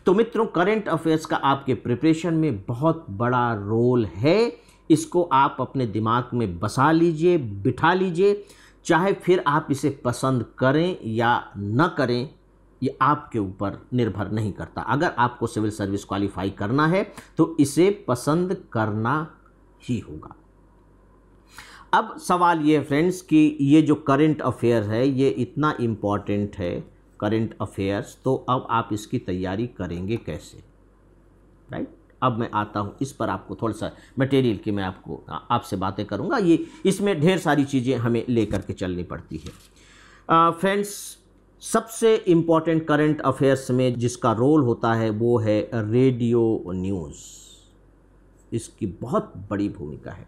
तो मित्रों करंट अफेयर्स का आपके प्रिपरेशन में बहुत बड़ा रोल है इसको आप अपने दिमाग में बसा लीजिए बिठा लीजिए चाहे फिर आप इसे पसंद करें या न करें ये आपके ऊपर निर्भर नहीं करता अगर आपको सिविल सर्विस क्वालिफाई करना है तो इसे पसंद करना ही होगा अब सवाल ये फ्रेंड्स कि ये जो करंट अफेयर है ये इतना इम्पॉर्टेंट है करंट अफेयर्स तो अब आप इसकी तैयारी करेंगे कैसे राइट अब मैं आता हूँ इस पर आपको थोड़ा सा मटेरियल की मैं आपको आपसे बातें करूँगा ये इसमें ढेर सारी चीज़ें हमें ले करके चलनी पड़ती है फ्रेंड्स सबसे इम्पॉर्टेंट करंट अफेयर्स में जिसका रोल होता है वो है रेडियो न्यूज़ इसकी बहुत बड़ी भूमिका है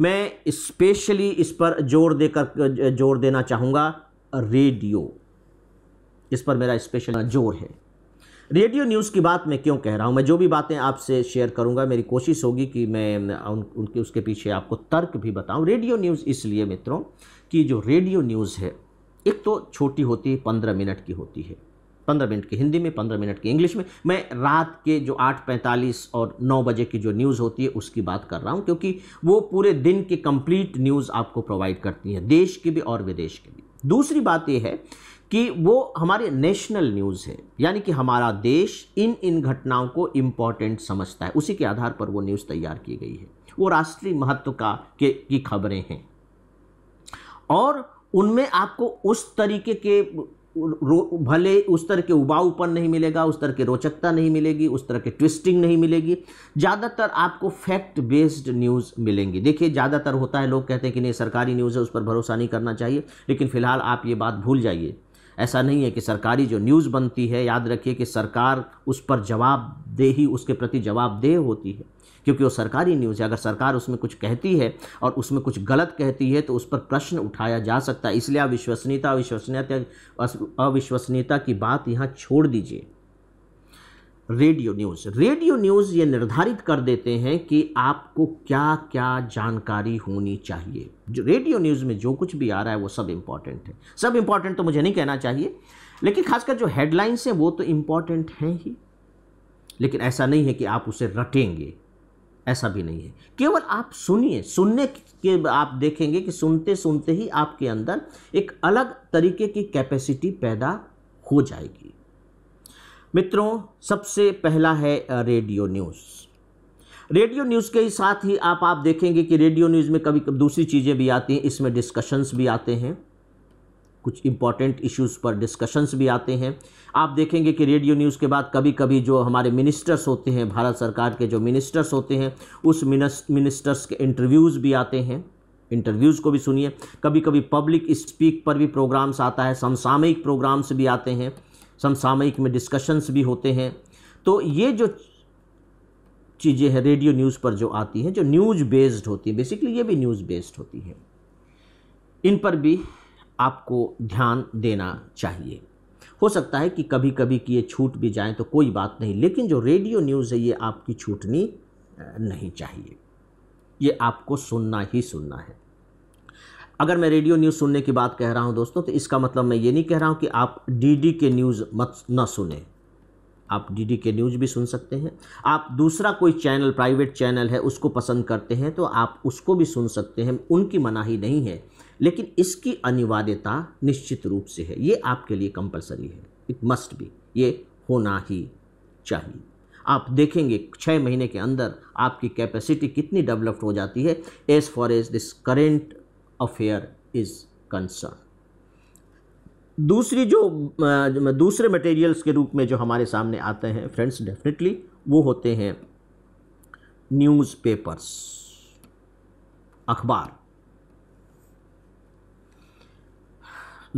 मैं स्पेशली इस पर जोर देकर जोर देना चाहूँगा रेडियो इस पर मेरा स्पेशल जोर है रेडियो न्यूज़ की बात मैं क्यों कह रहा हूँ मैं जो भी बातें आपसे शेयर करूँगा मेरी कोशिश होगी कि मैं उन, उनके उसके पीछे आपको तर्क भी बताऊँ रेडियो न्यूज़ इसलिए मित्रों कि जो रेडियो न्यूज़ है एक तो छोटी होती है पंद्रह मिनट की होती है पंद्रह मिनट की हिंदी में पंद्रह मिनट की इंग्लिश में मैं रात के जो आठ पैंतालीस और नौ बजे की जो न्यूज़ होती है उसकी बात कर रहा हूँ क्योंकि वो पूरे दिन की कंप्लीट न्यूज़ आपको प्रोवाइड करती है देश की भी और विदेश की भी दूसरी बात यह है कि वो हमारे नेशनल न्यूज़ है यानी कि हमारा देश इन इन घटनाओं को इम्पॉर्टेंट समझता है उसी के आधार पर वो न्यूज़ तैयार की गई है वो राष्ट्रीय महत्व का के की खबरें हैं और उनमें आपको उस तरीके के भले उस तरह के उबाऊपन नहीं मिलेगा उस तरह की रोचकता नहीं मिलेगी उस तरह के ट्विस्टिंग नहीं मिलेगी ज़्यादातर आपको फैक्ट बेस्ड न्यूज़ मिलेंगी देखिए ज़्यादातर होता है लोग कहते हैं कि नहीं सरकारी न्यूज़ है उस पर भरोसा नहीं करना चाहिए लेकिन फिलहाल आप ये बात भूल जाइए ऐसा नहीं है कि सरकारी जो न्यूज़ बनती है याद रखिए कि सरकार उस पर जवाबदेही उसके प्रति जवाबदेह होती है क्योंकि वो सरकारी न्यूज़ है अगर सरकार उसमें कुछ कहती है और उसमें कुछ गलत कहती है तो उस पर प्रश्न उठाया जा सकता है इसलिए अविश्वसनीयता अविश्वसनीयता अविश्वसनीयता की बात यहाँ छोड़ दीजिए रेडियो न्यूज़ रेडियो न्यूज़ ये निर्धारित कर देते हैं कि आपको क्या क्या जानकारी होनी चाहिए जो रेडियो न्यूज़ में जो कुछ भी आ रहा है वो सब इम्पॉर्टेंट है सब इम्पॉर्टेंट तो मुझे नहीं कहना चाहिए लेकिन खासकर जो हेडलाइंस हैं वो तो इम्पॉर्टेंट हैं ही लेकिन ऐसा नहीं है कि आप उसे रटेंगे ऐसा भी नहीं है केवल आप सुनिए सुनने के आप देखेंगे कि सुनते सुनते ही आपके अंदर एक अलग तरीके की कैपेसिटी पैदा हो जाएगी मित्रों सबसे पहला है रेडियो न्यूज़ रेडियो न्यूज़ के ही साथ ही आप आप देखेंगे कि रेडियो न्यूज़ में कभी कभी दूसरी चीज़ें भी आती हैं इसमें डिस्कशंस भी आते हैं कुछ इंपॉर्टेंट इश्यूज़ पर डिस्कशंस भी आते हैं आप देखेंगे कि रेडियो न्यूज़ के बाद कभी कभी जो हमारे मिनिस्टर्स होते हैं भारत सरकार के जो मिनिस्टर्स होते हैं उस मिनिस्टर्स के इंटरव्यूज़ भी आते हैं इंटरव्यूज़ को भी सुनिए कभी कभी पब्लिक स्पीक पर भी प्रोग्राम्स आता है समसामयिक प्रोग्राम्स भी आते हैं समसामयिक में डिस्कशंस भी होते हैं तो ये जो चीज़ें हैं रेडियो न्यूज़ पर जो आती हैं जो न्यूज़ बेस्ड होती हैं बेसिकली ये भी न्यूज़ बेस्ड होती हैं इन पर भी आपको ध्यान देना चाहिए हो सकता है कि कभी कभी कि ये छूट भी जाए तो कोई बात नहीं लेकिन जो रेडियो न्यूज़ है ये आपकी छूटनी नहीं चाहिए ये आपको सुनना ही सुनना है अगर मैं रेडियो न्यूज़ सुनने की बात कह रहा हूँ दोस्तों तो इसका मतलब मैं ये नहीं कह रहा हूँ कि आप डी के न्यूज़ मत ना सुने आप डीडी के न्यूज़ भी सुन सकते हैं आप दूसरा कोई चैनल प्राइवेट चैनल है उसको पसंद करते हैं तो आप उसको भी सुन सकते हैं उनकी मनाही नहीं है लेकिन इसकी अनिवार्यता निश्चित रूप से है ये आपके लिए कंपलसरी है इट मस्ट भी ये होना ही चाहिए आप देखेंगे छः महीने के अंदर आपकी कैपेसिटी कितनी डेवलप्ड हो जाती है as for as this current affair is concern दूसरी जो दूसरे मटेरियल्स के रूप में जो हमारे सामने आते हैं फ्रेंड्स डेफिनेटली वो होते हैं न्यूज़पेपर्स अखबार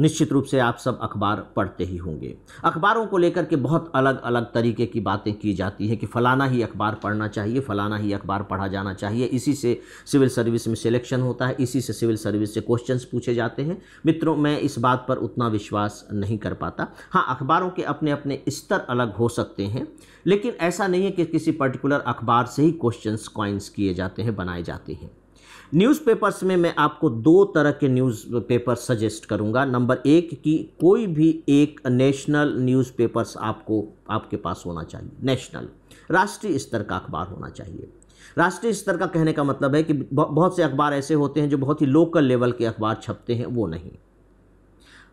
निश्चित रूप से आप सब अखबार पढ़ते ही होंगे अखबारों को लेकर के बहुत अलग अलग तरीके की बातें की जाती है कि फ़लाना ही अखबार पढ़ना चाहिए फ़लाना ही अखबार पढ़ा जाना चाहिए इसी से सिविल सर्विस में सिलेक्शन होता है इसी से सिविल सर्विस से क्वेश्चंस पूछे जाते हैं मित्रों मैं इस बात पर उतना विश्वास नहीं कर पाता हाँ अखबारों के अपने अपने स्तर अलग हो सकते हैं लेकिन ऐसा नहीं है कि किसी पर्टिकुलर अखबार से ही क्वेश्चंस क्वाइंस किए जाते हैं बनाए जाते हैं न्यूज़पेपर्स में मैं आपको दो तरह के न्यूज़ पेपर सजेस्ट करूंगा नंबर एक कि कोई भी एक नेशनल न्यूज़पेपर्स आपको आपके पास होना चाहिए नेशनल राष्ट्रीय स्तर का अखबार होना चाहिए राष्ट्रीय स्तर का कहने का मतलब है कि बहुत से अखबार ऐसे होते हैं जो बहुत ही लोकल लेवल के अखबार छपते हैं वो नहीं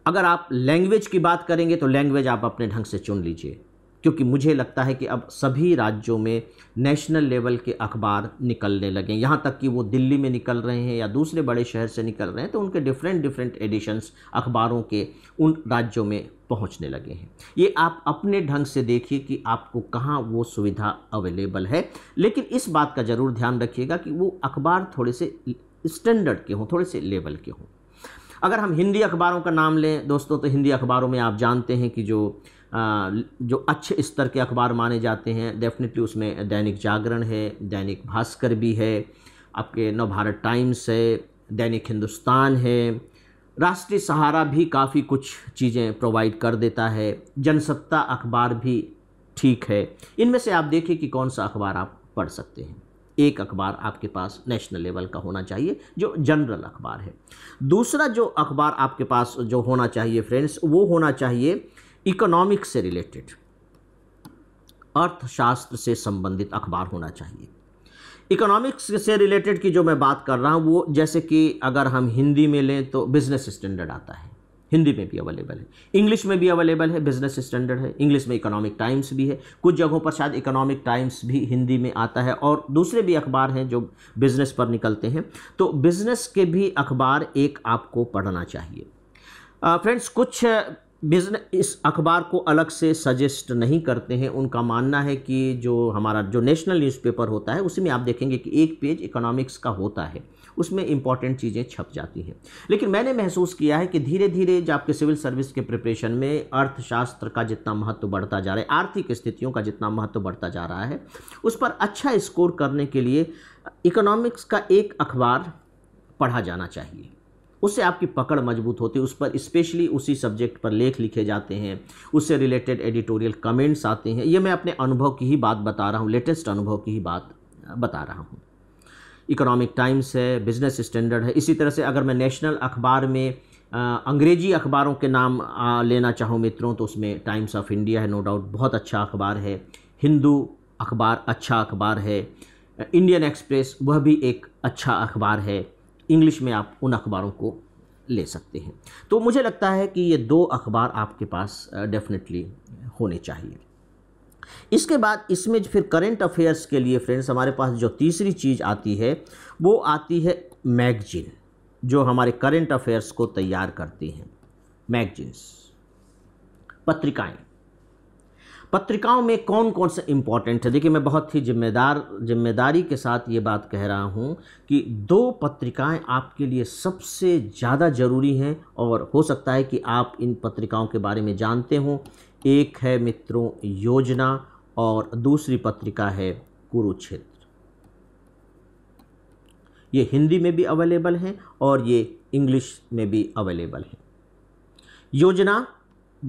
अगर आप लैंग्वेज की बात करेंगे तो लैंग्वेज आप अपने ढंग से चुन लीजिए क्योंकि मुझे लगता है कि अब सभी राज्यों में नेशनल लेवल के अखबार निकलने लगे यहाँ तक कि वो दिल्ली में निकल रहे हैं या दूसरे बड़े शहर से निकल रहे हैं तो उनके डिफरेंट डिफरेंट एडिशन्स अखबारों के उन राज्यों में पहुँचने लगे हैं ये आप अपने ढंग से देखिए कि आपको कहाँ वो सुविधा अवेलेबल है लेकिन इस बात का ज़रूर ध्यान रखिएगा कि वो अखबार थोड़े से स्टैंडर्ड के हों थोड़े से लेवल के हों अगर हम हिंदी अखबारों का नाम लें दोस्तों तो हिंदी अखबारों में आप जानते हैं कि जो जो अच्छे स्तर के अखबार माने जाते हैं डेफिनेटली उसमें दैनिक जागरण है दैनिक भास्कर भी है आपके नवभारत टाइम्स है दैनिक हिंदुस्तान है राष्ट्रीय सहारा भी काफ़ी कुछ चीज़ें प्रोवाइड कर देता है जनसत्ता अखबार भी ठीक है इनमें से आप देखिए कि कौन सा अखबार आप पढ़ सकते हैं एक अखबार आपके पास नेशनल लेवल का होना चाहिए जो जनरल अखबार है दूसरा जो अखबार आपके पास जो होना चाहिए फ्रेंड्स वो होना चाहिए इकोनॉमिक्स से रिलेटेड अर्थशास्त्र से संबंधित अखबार होना चाहिए इकोनॉमिक्स से रिलेटेड की जो मैं बात कर रहा हूँ वो जैसे कि अगर हम हिंदी में लें तो बिजनेस स्टैंडर्ड आता है हिंदी में भी अवेलेबल है इंग्लिश में भी अवेलेबल है बिजनेस स्टैंडर्ड है इंग्लिश में इकोनॉमिक टाइम्स भी है कुछ जगहों पर शायद इकोनॉमिक टाइम्स भी हिंदी में आता है और दूसरे भी अखबार हैं जो बिजनेस पर निकलते हैं तो बिजनेस के भी अखबार एक आपको पढ़ना चाहिए फ्रेंड्स कुछ बिजनेस इस अखबार को अलग से सजेस्ट नहीं करते हैं उनका मानना है कि जो हमारा जो नेशनल न्यूज़पेपर होता है उसी में आप देखेंगे कि एक पेज इकोनॉमिक्स का होता है उसमें इंपॉर्टेंट चीज़ें छप जाती हैं लेकिन मैंने महसूस किया है कि धीरे धीरे जब आपके सिविल सर्विस के प्रिपरेशन में अर्थशास्त्र का जितना महत्व बढ़ता जा रहा है आर्थिक स्थितियों का जितना महत्व बढ़ता जा रहा है उस पर अच्छा स्कोर करने के लिए इकोनॉमिक्स का एक अखबार पढ़ा जाना चाहिए उससे आपकी पकड़ मजबूत होती है उस पर स्पेशली उसी सब्जेक्ट पर लेख लिखे जाते हैं उससे रिलेटेड एडिटोरियल कमेंट्स आते हैं ये मैं अपने अनुभव की ही बात बता रहा हूँ लेटेस्ट अनुभव की ही बात बता रहा हूँ इकोनॉमिक टाइम्स है बिजनेस स्टैंडर्ड है इसी तरह से अगर मैं नेशनल अखबार में अंग्रेजी अखबारों के नाम आ, लेना चाहूँ मित्रों तो उसमें टाइम्स ऑफ इंडिया है नो डाउट बहुत अच्छा अखबार है हिंदू अखबार अच्छा अखबार है इंडियन एक्सप्रेस वह भी एक अच्छा अखबार है इंग्लिश में आप उन अखबारों को ले सकते हैं तो मुझे लगता है कि ये दो अखबार आपके पास डेफिनेटली होने चाहिए इसके बाद इसमें फिर करंट अफेयर्स के लिए फ्रेंड्स हमारे पास जो तीसरी चीज़ आती है वो आती है मैगजीन जो हमारे करंट अफेयर्स को तैयार करती हैं मैगजीन्स पत्रिकाएं पत्रिकाओं में कौन कौन से इम्पॉर्टेंट है देखिए मैं बहुत ही जिम्मेदार जिम्मेदारी के साथ ये बात कह रहा हूँ कि दो पत्रिकाएं आपके लिए सबसे ज़्यादा ज़रूरी हैं और हो सकता है कि आप इन पत्रिकाओं के बारे में जानते हों एक है मित्रों योजना और दूसरी पत्रिका है कुरुक्षेत्र ये हिंदी में भी अवेलेबल हैं और ये इंग्लिश में भी अवेलेबल हैं योजना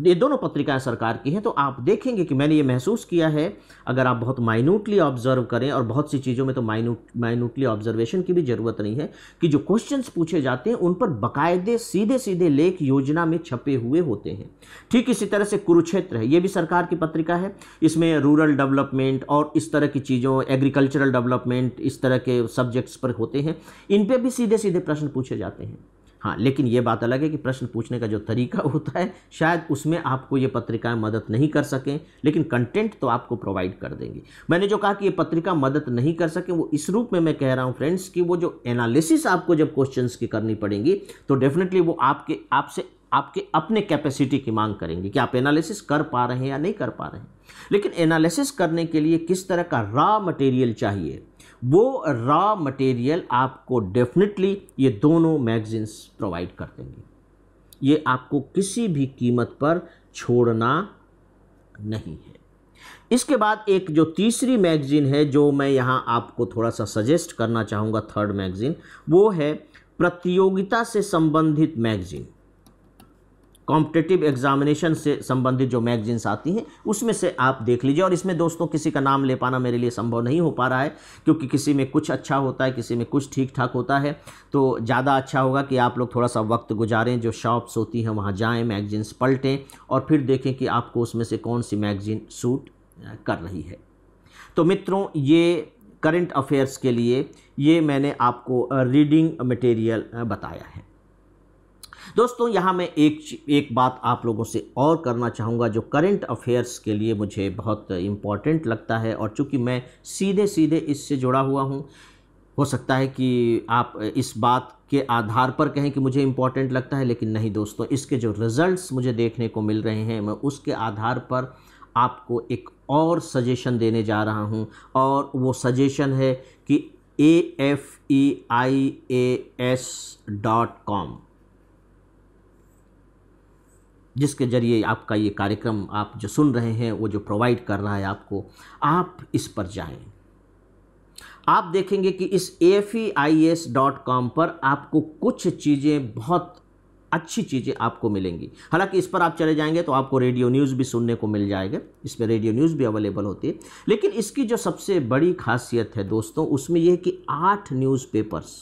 ये दोनों पत्रिकाएं सरकार की हैं तो आप देखेंगे कि मैंने ये महसूस किया है अगर आप बहुत माइन्यूटली ऑब्जर्व करें और बहुत सी चीज़ों में तो माइन्यूट माइन्यूटली ऑब्जर्वेशन की भी ज़रूरत नहीं है कि जो क्वेश्चंस पूछे जाते हैं उन पर बकायदे सीधे सीधे लेख योजना में छपे हुए होते हैं ठीक इसी तरह से कुरुक्षेत्र है ये भी सरकार की पत्रिका है इसमें रूरल डेवलपमेंट और इस तरह की चीज़ों एग्रीकल्चरल डेवलपमेंट इस तरह के सब्जेक्ट्स पर होते हैं इन पर भी सीधे सीधे प्रश्न पूछे जाते हैं हाँ लेकिन ये बात अलग है कि प्रश्न पूछने का जो तरीका होता है शायद उसमें आपको ये पत्रिकाएं मदद नहीं कर सकें लेकिन कंटेंट तो आपको प्रोवाइड कर देंगी मैंने जो कहा कि ये पत्रिका मदद नहीं कर सकें वो इस रूप में मैं कह रहा हूँ फ्रेंड्स कि वो जो एनालिसिस आपको जब क्वेश्चन की करनी पड़ेंगी तो डेफिनेटली वो आपके आपसे आपके अपने कैपेसिटी की मांग करेंगे कि आप एनालिसिस कर पा रहे हैं या नहीं कर पा रहे हैं लेकिन एनालिसिस करने के लिए किस तरह का रॉ मटेरियल चाहिए वो रॉ मटेरियल आपको डेफिनेटली ये दोनों मैगजीन्स प्रोवाइड कर देंगे ये आपको किसी भी कीमत पर छोड़ना नहीं है इसके बाद एक जो तीसरी मैगज़ीन है जो मैं यहाँ आपको थोड़ा सा सजेस्ट करना चाहूँगा थर्ड मैगज़ीन वो है प्रतियोगिता से संबंधित मैगज़ीन कॉम्पिटेटिव एग्जामिनेशन से संबंधित जो मैगजीन्स आती हैं उसमें से आप देख लीजिए और इसमें दोस्तों किसी का नाम ले पाना मेरे लिए संभव नहीं हो पा रहा है क्योंकि किसी में कुछ अच्छा होता है किसी में कुछ ठीक ठाक होता है तो ज़्यादा अच्छा होगा कि आप लोग थोड़ा सा वक्त गुजारें जो शॉप्स होती हैं वहाँ जाएँ मैगजीन्स पलटें और फिर देखें कि आपको उसमें से कौन सी मैगजीन सूट कर रही है तो मित्रों ये करंट अफेयर्स के लिए ये मैंने आपको रीडिंग मटेरियल बताया है दोस्तों यहाँ मैं एक एक बात आप लोगों से और करना चाहूँगा जो करंट अफेयर्स के लिए मुझे बहुत इम्पॉर्टेंट लगता है और चूँकि मैं सीधे सीधे इससे जुड़ा हुआ हूँ हो सकता है कि आप इस बात के आधार पर कहें कि मुझे इम्पॉर्टेंट लगता है लेकिन नहीं दोस्तों इसके जो रिज़ल्ट मुझे देखने को मिल रहे हैं मैं उसके आधार पर आपको एक और सजेशन देने जा रहा हूँ और वो सजेशन है कि A F E I A S dot com जिसके ज़रिए आपका ये कार्यक्रम आप जो सुन रहे हैं वो जो प्रोवाइड कर रहा है आपको आप इस पर जाएं आप देखेंगे कि इस afies.com पर आपको कुछ चीज़ें बहुत अच्छी चीज़ें आपको मिलेंगी हालांकि इस पर आप चले जाएंगे तो आपको रेडियो न्यूज़ भी सुनने को मिल जाएगा इसमें रेडियो न्यूज़ भी अवेलेबल होती है लेकिन इसकी जो सबसे बड़ी खासियत है दोस्तों उसमें यह कि आठ न्यूज़पेपर्स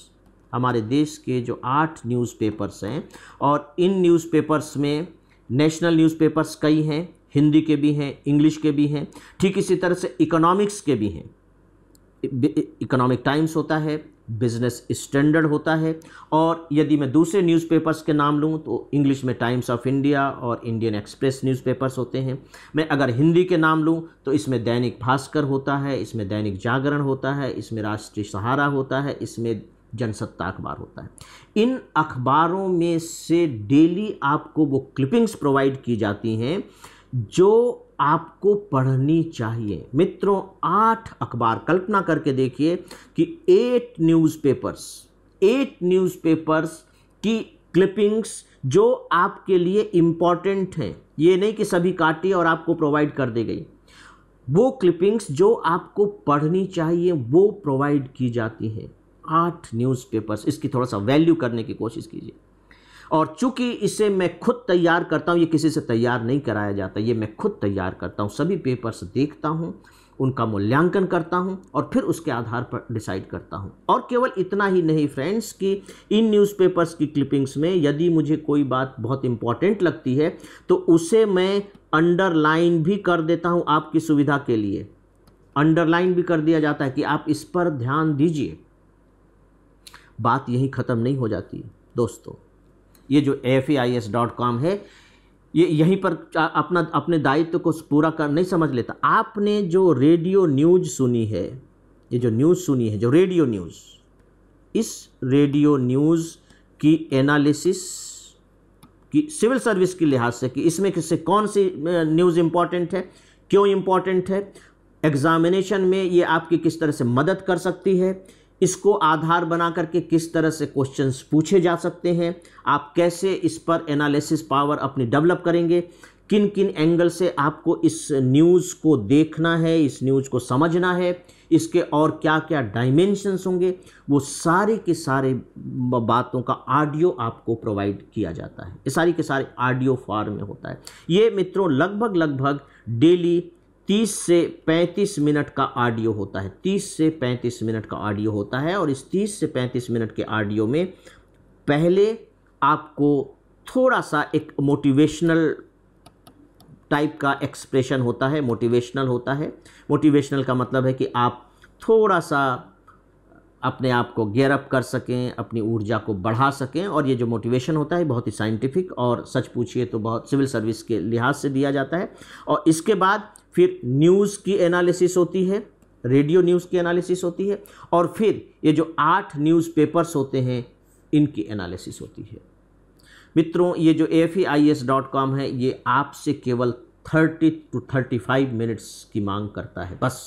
हमारे देश के जो आठ न्यूज़पेपर्स हैं और इन न्यूज़पेपर्स में नेशनल न्यूज़पेपर्स कई हैं हिंदी के भी हैं इंग्लिश के भी हैं ठीक इसी तरह से इकोनॉमिक्स के भी हैं इकोनॉमिक टाइम्स होता है बिजनेस स्टैंडर्ड होता है और यदि मैं दूसरे न्यूज़पेपर्स के नाम लूँ तो इंग्लिश में टाइम्स ऑफ इंडिया और इंडियन एक्सप्रेस न्यूज़पेपर्स होते हैं मैं अगर हिंदी के नाम लूँ तो इसमें दैनिक भास्कर होता है इसमें दैनिक जागरण होता है इसमें राष्ट्रीय सहारा होता है इसमें जनसत्ता अखबार होता है इन अखबारों में से डेली आपको वो क्लिपिंग्स प्रोवाइड की जाती हैं जो आपको पढ़नी चाहिए मित्रों आठ अखबार कल्पना करके देखिए कि एट न्यूज़पेपर्स एट न्यूज़पेपर्स की क्लिपिंग्स जो आपके लिए इम्पॉर्टेंट हैं ये नहीं कि सभी काटी और आपको प्रोवाइड कर दी गई वो क्लिपिंग्स जो आपको पढ़नी चाहिए वो प्रोवाइड की जाती हैं आठ न्यूज़पेपर्स इसकी थोड़ा सा वैल्यू करने की कोशिश कीजिए और चूंकि इसे मैं खुद तैयार करता हूँ ये किसी से तैयार नहीं कराया जाता ये मैं खुद तैयार करता हूँ सभी पेपर्स देखता हूँ उनका मूल्यांकन करता हूँ और फिर उसके आधार पर डिसाइड करता हूँ और केवल इतना ही नहीं फ्रेंड्स कि इन न्यूज़पेपर्स की क्लिपिंग्स में यदि मुझे कोई बात बहुत इंपॉर्टेंट लगती है तो उसे मैं अंडरलाइन भी कर देता हूँ आपकी सुविधा के लिए अंडरलाइन भी कर दिया जाता है कि आप इस पर ध्यान दीजिए बात यहीं ख़त्म नहीं हो जाती दोस्तों ये जो एफ है ये यहीं पर अपना अपने दायित्व को पूरा कर नहीं समझ लेता आपने जो रेडियो न्यूज सुनी है ये जो न्यूज़ सुनी है जो रेडियो न्यूज़ इस रेडियो न्यूज़ की एनालिसिस कि सिविल सर्विस के लिहाज से कि इसमें किससे कौन सी न्यूज़ इम्पॉर्टेंट है क्यों इम्पॉर्टेंट है एग्ज़ामिनेशन में ये आपकी किस तरह से मदद कर सकती है इसको आधार बना करके किस तरह से क्वेश्चंस पूछे जा सकते हैं आप कैसे इस पर एनालिसिस पावर अपनी डेवलप करेंगे किन किन एंगल से आपको इस न्यूज़ को देखना है इस न्यूज़ को समझना है इसके और क्या क्या डायमेंशंस होंगे वो सारे के सारे बातों का ऑडियो आपको प्रोवाइड किया जाता है ये सारी के सारे ऑडियो फॉर्म में होता है ये मित्रों लगभग लगभग डेली 30 से 35 मिनट का ऑडियो होता है 30 से 35 मिनट का ऑडियो होता है और इस 30 से 35 मिनट के ऑडियो में पहले आपको थोड़ा सा एक मोटिवेशनल टाइप का एक्सप्रेशन होता है मोटिवेशनल होता है मोटिवेशनल का मतलब है कि आप थोड़ा सा अपने आप को गेयर अप कर सकें अपनी ऊर्जा को बढ़ा सकें और ये जो मोटिवेशन होता है बहुत ही साइंटिफिक और सच पूछिए तो बहुत सिविल सर्विस के लिहाज से दिया जाता है और इसके बाद फिर न्यूज़ की एनालिसिस होती है रेडियो न्यूज़ की एनालिसिस होती है और फिर ये जो आठ न्यूज़पेपर्स होते हैं इनकी एनालिसिस होती है मित्रों ये जो एफ है ये आपसे केवल thirty two thirty five minutes की मांग करता है बस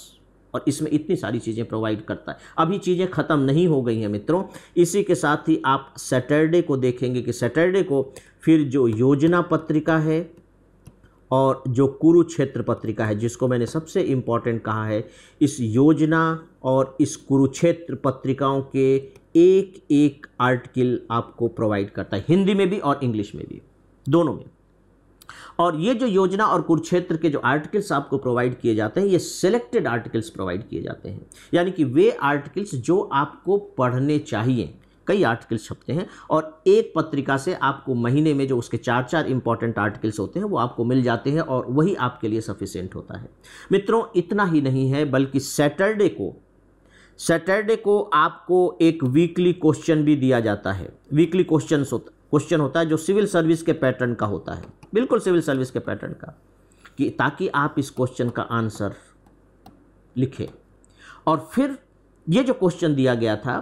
और इसमें इतनी सारी चीज़ें प्रोवाइड करता है अभी चीज़ें ख़त्म नहीं हो गई हैं मित्रों इसी के साथ ही आप सैटरडे को देखेंगे कि सैटरडे को फिर जो योजना पत्रिका है और जो कुरुक्षेत्र पत्रिका है जिसको मैंने सबसे इम्पॉर्टेंट कहा है इस योजना और इस कुरुक्षेत्र पत्रिकाओं के एक एक आर्टिकल आपको प्रोवाइड करता है हिंदी में भी और इंग्लिश में भी दोनों में और ये जो योजना और कुरुक्षेत्र के जो आर्टिकल्स आपको प्रोवाइड किए जाते हैं ये सिलेक्टेड आर्टिकल्स प्रोवाइड किए जाते हैं यानी कि वे आर्टिकल्स जो आपको पढ़ने चाहिए कई आर्टिकल छपते हैं और एक पत्रिका से आपको महीने में जो उसके चार चार इंपॉर्टेंट आर्टिकल्स होते हैं वो आपको मिल जाते हैं और वही आपके लिए सफिशेंट होता है मित्रों इतना ही नहीं है बल्कि सैटरडे को सैटरडे को आपको एक वीकली क्वेश्चन भी दिया जाता है वीकली क्वेश्चन होता क्वेश्चन होता है जो सिविल सर्विस के पैटर्न का होता है बिल्कुल सिविल सर्विस के पैटर्न का कि ताकि आप इस क्वेश्चन का आंसर लिखें और फिर ये जो क्वेश्चन दिया गया था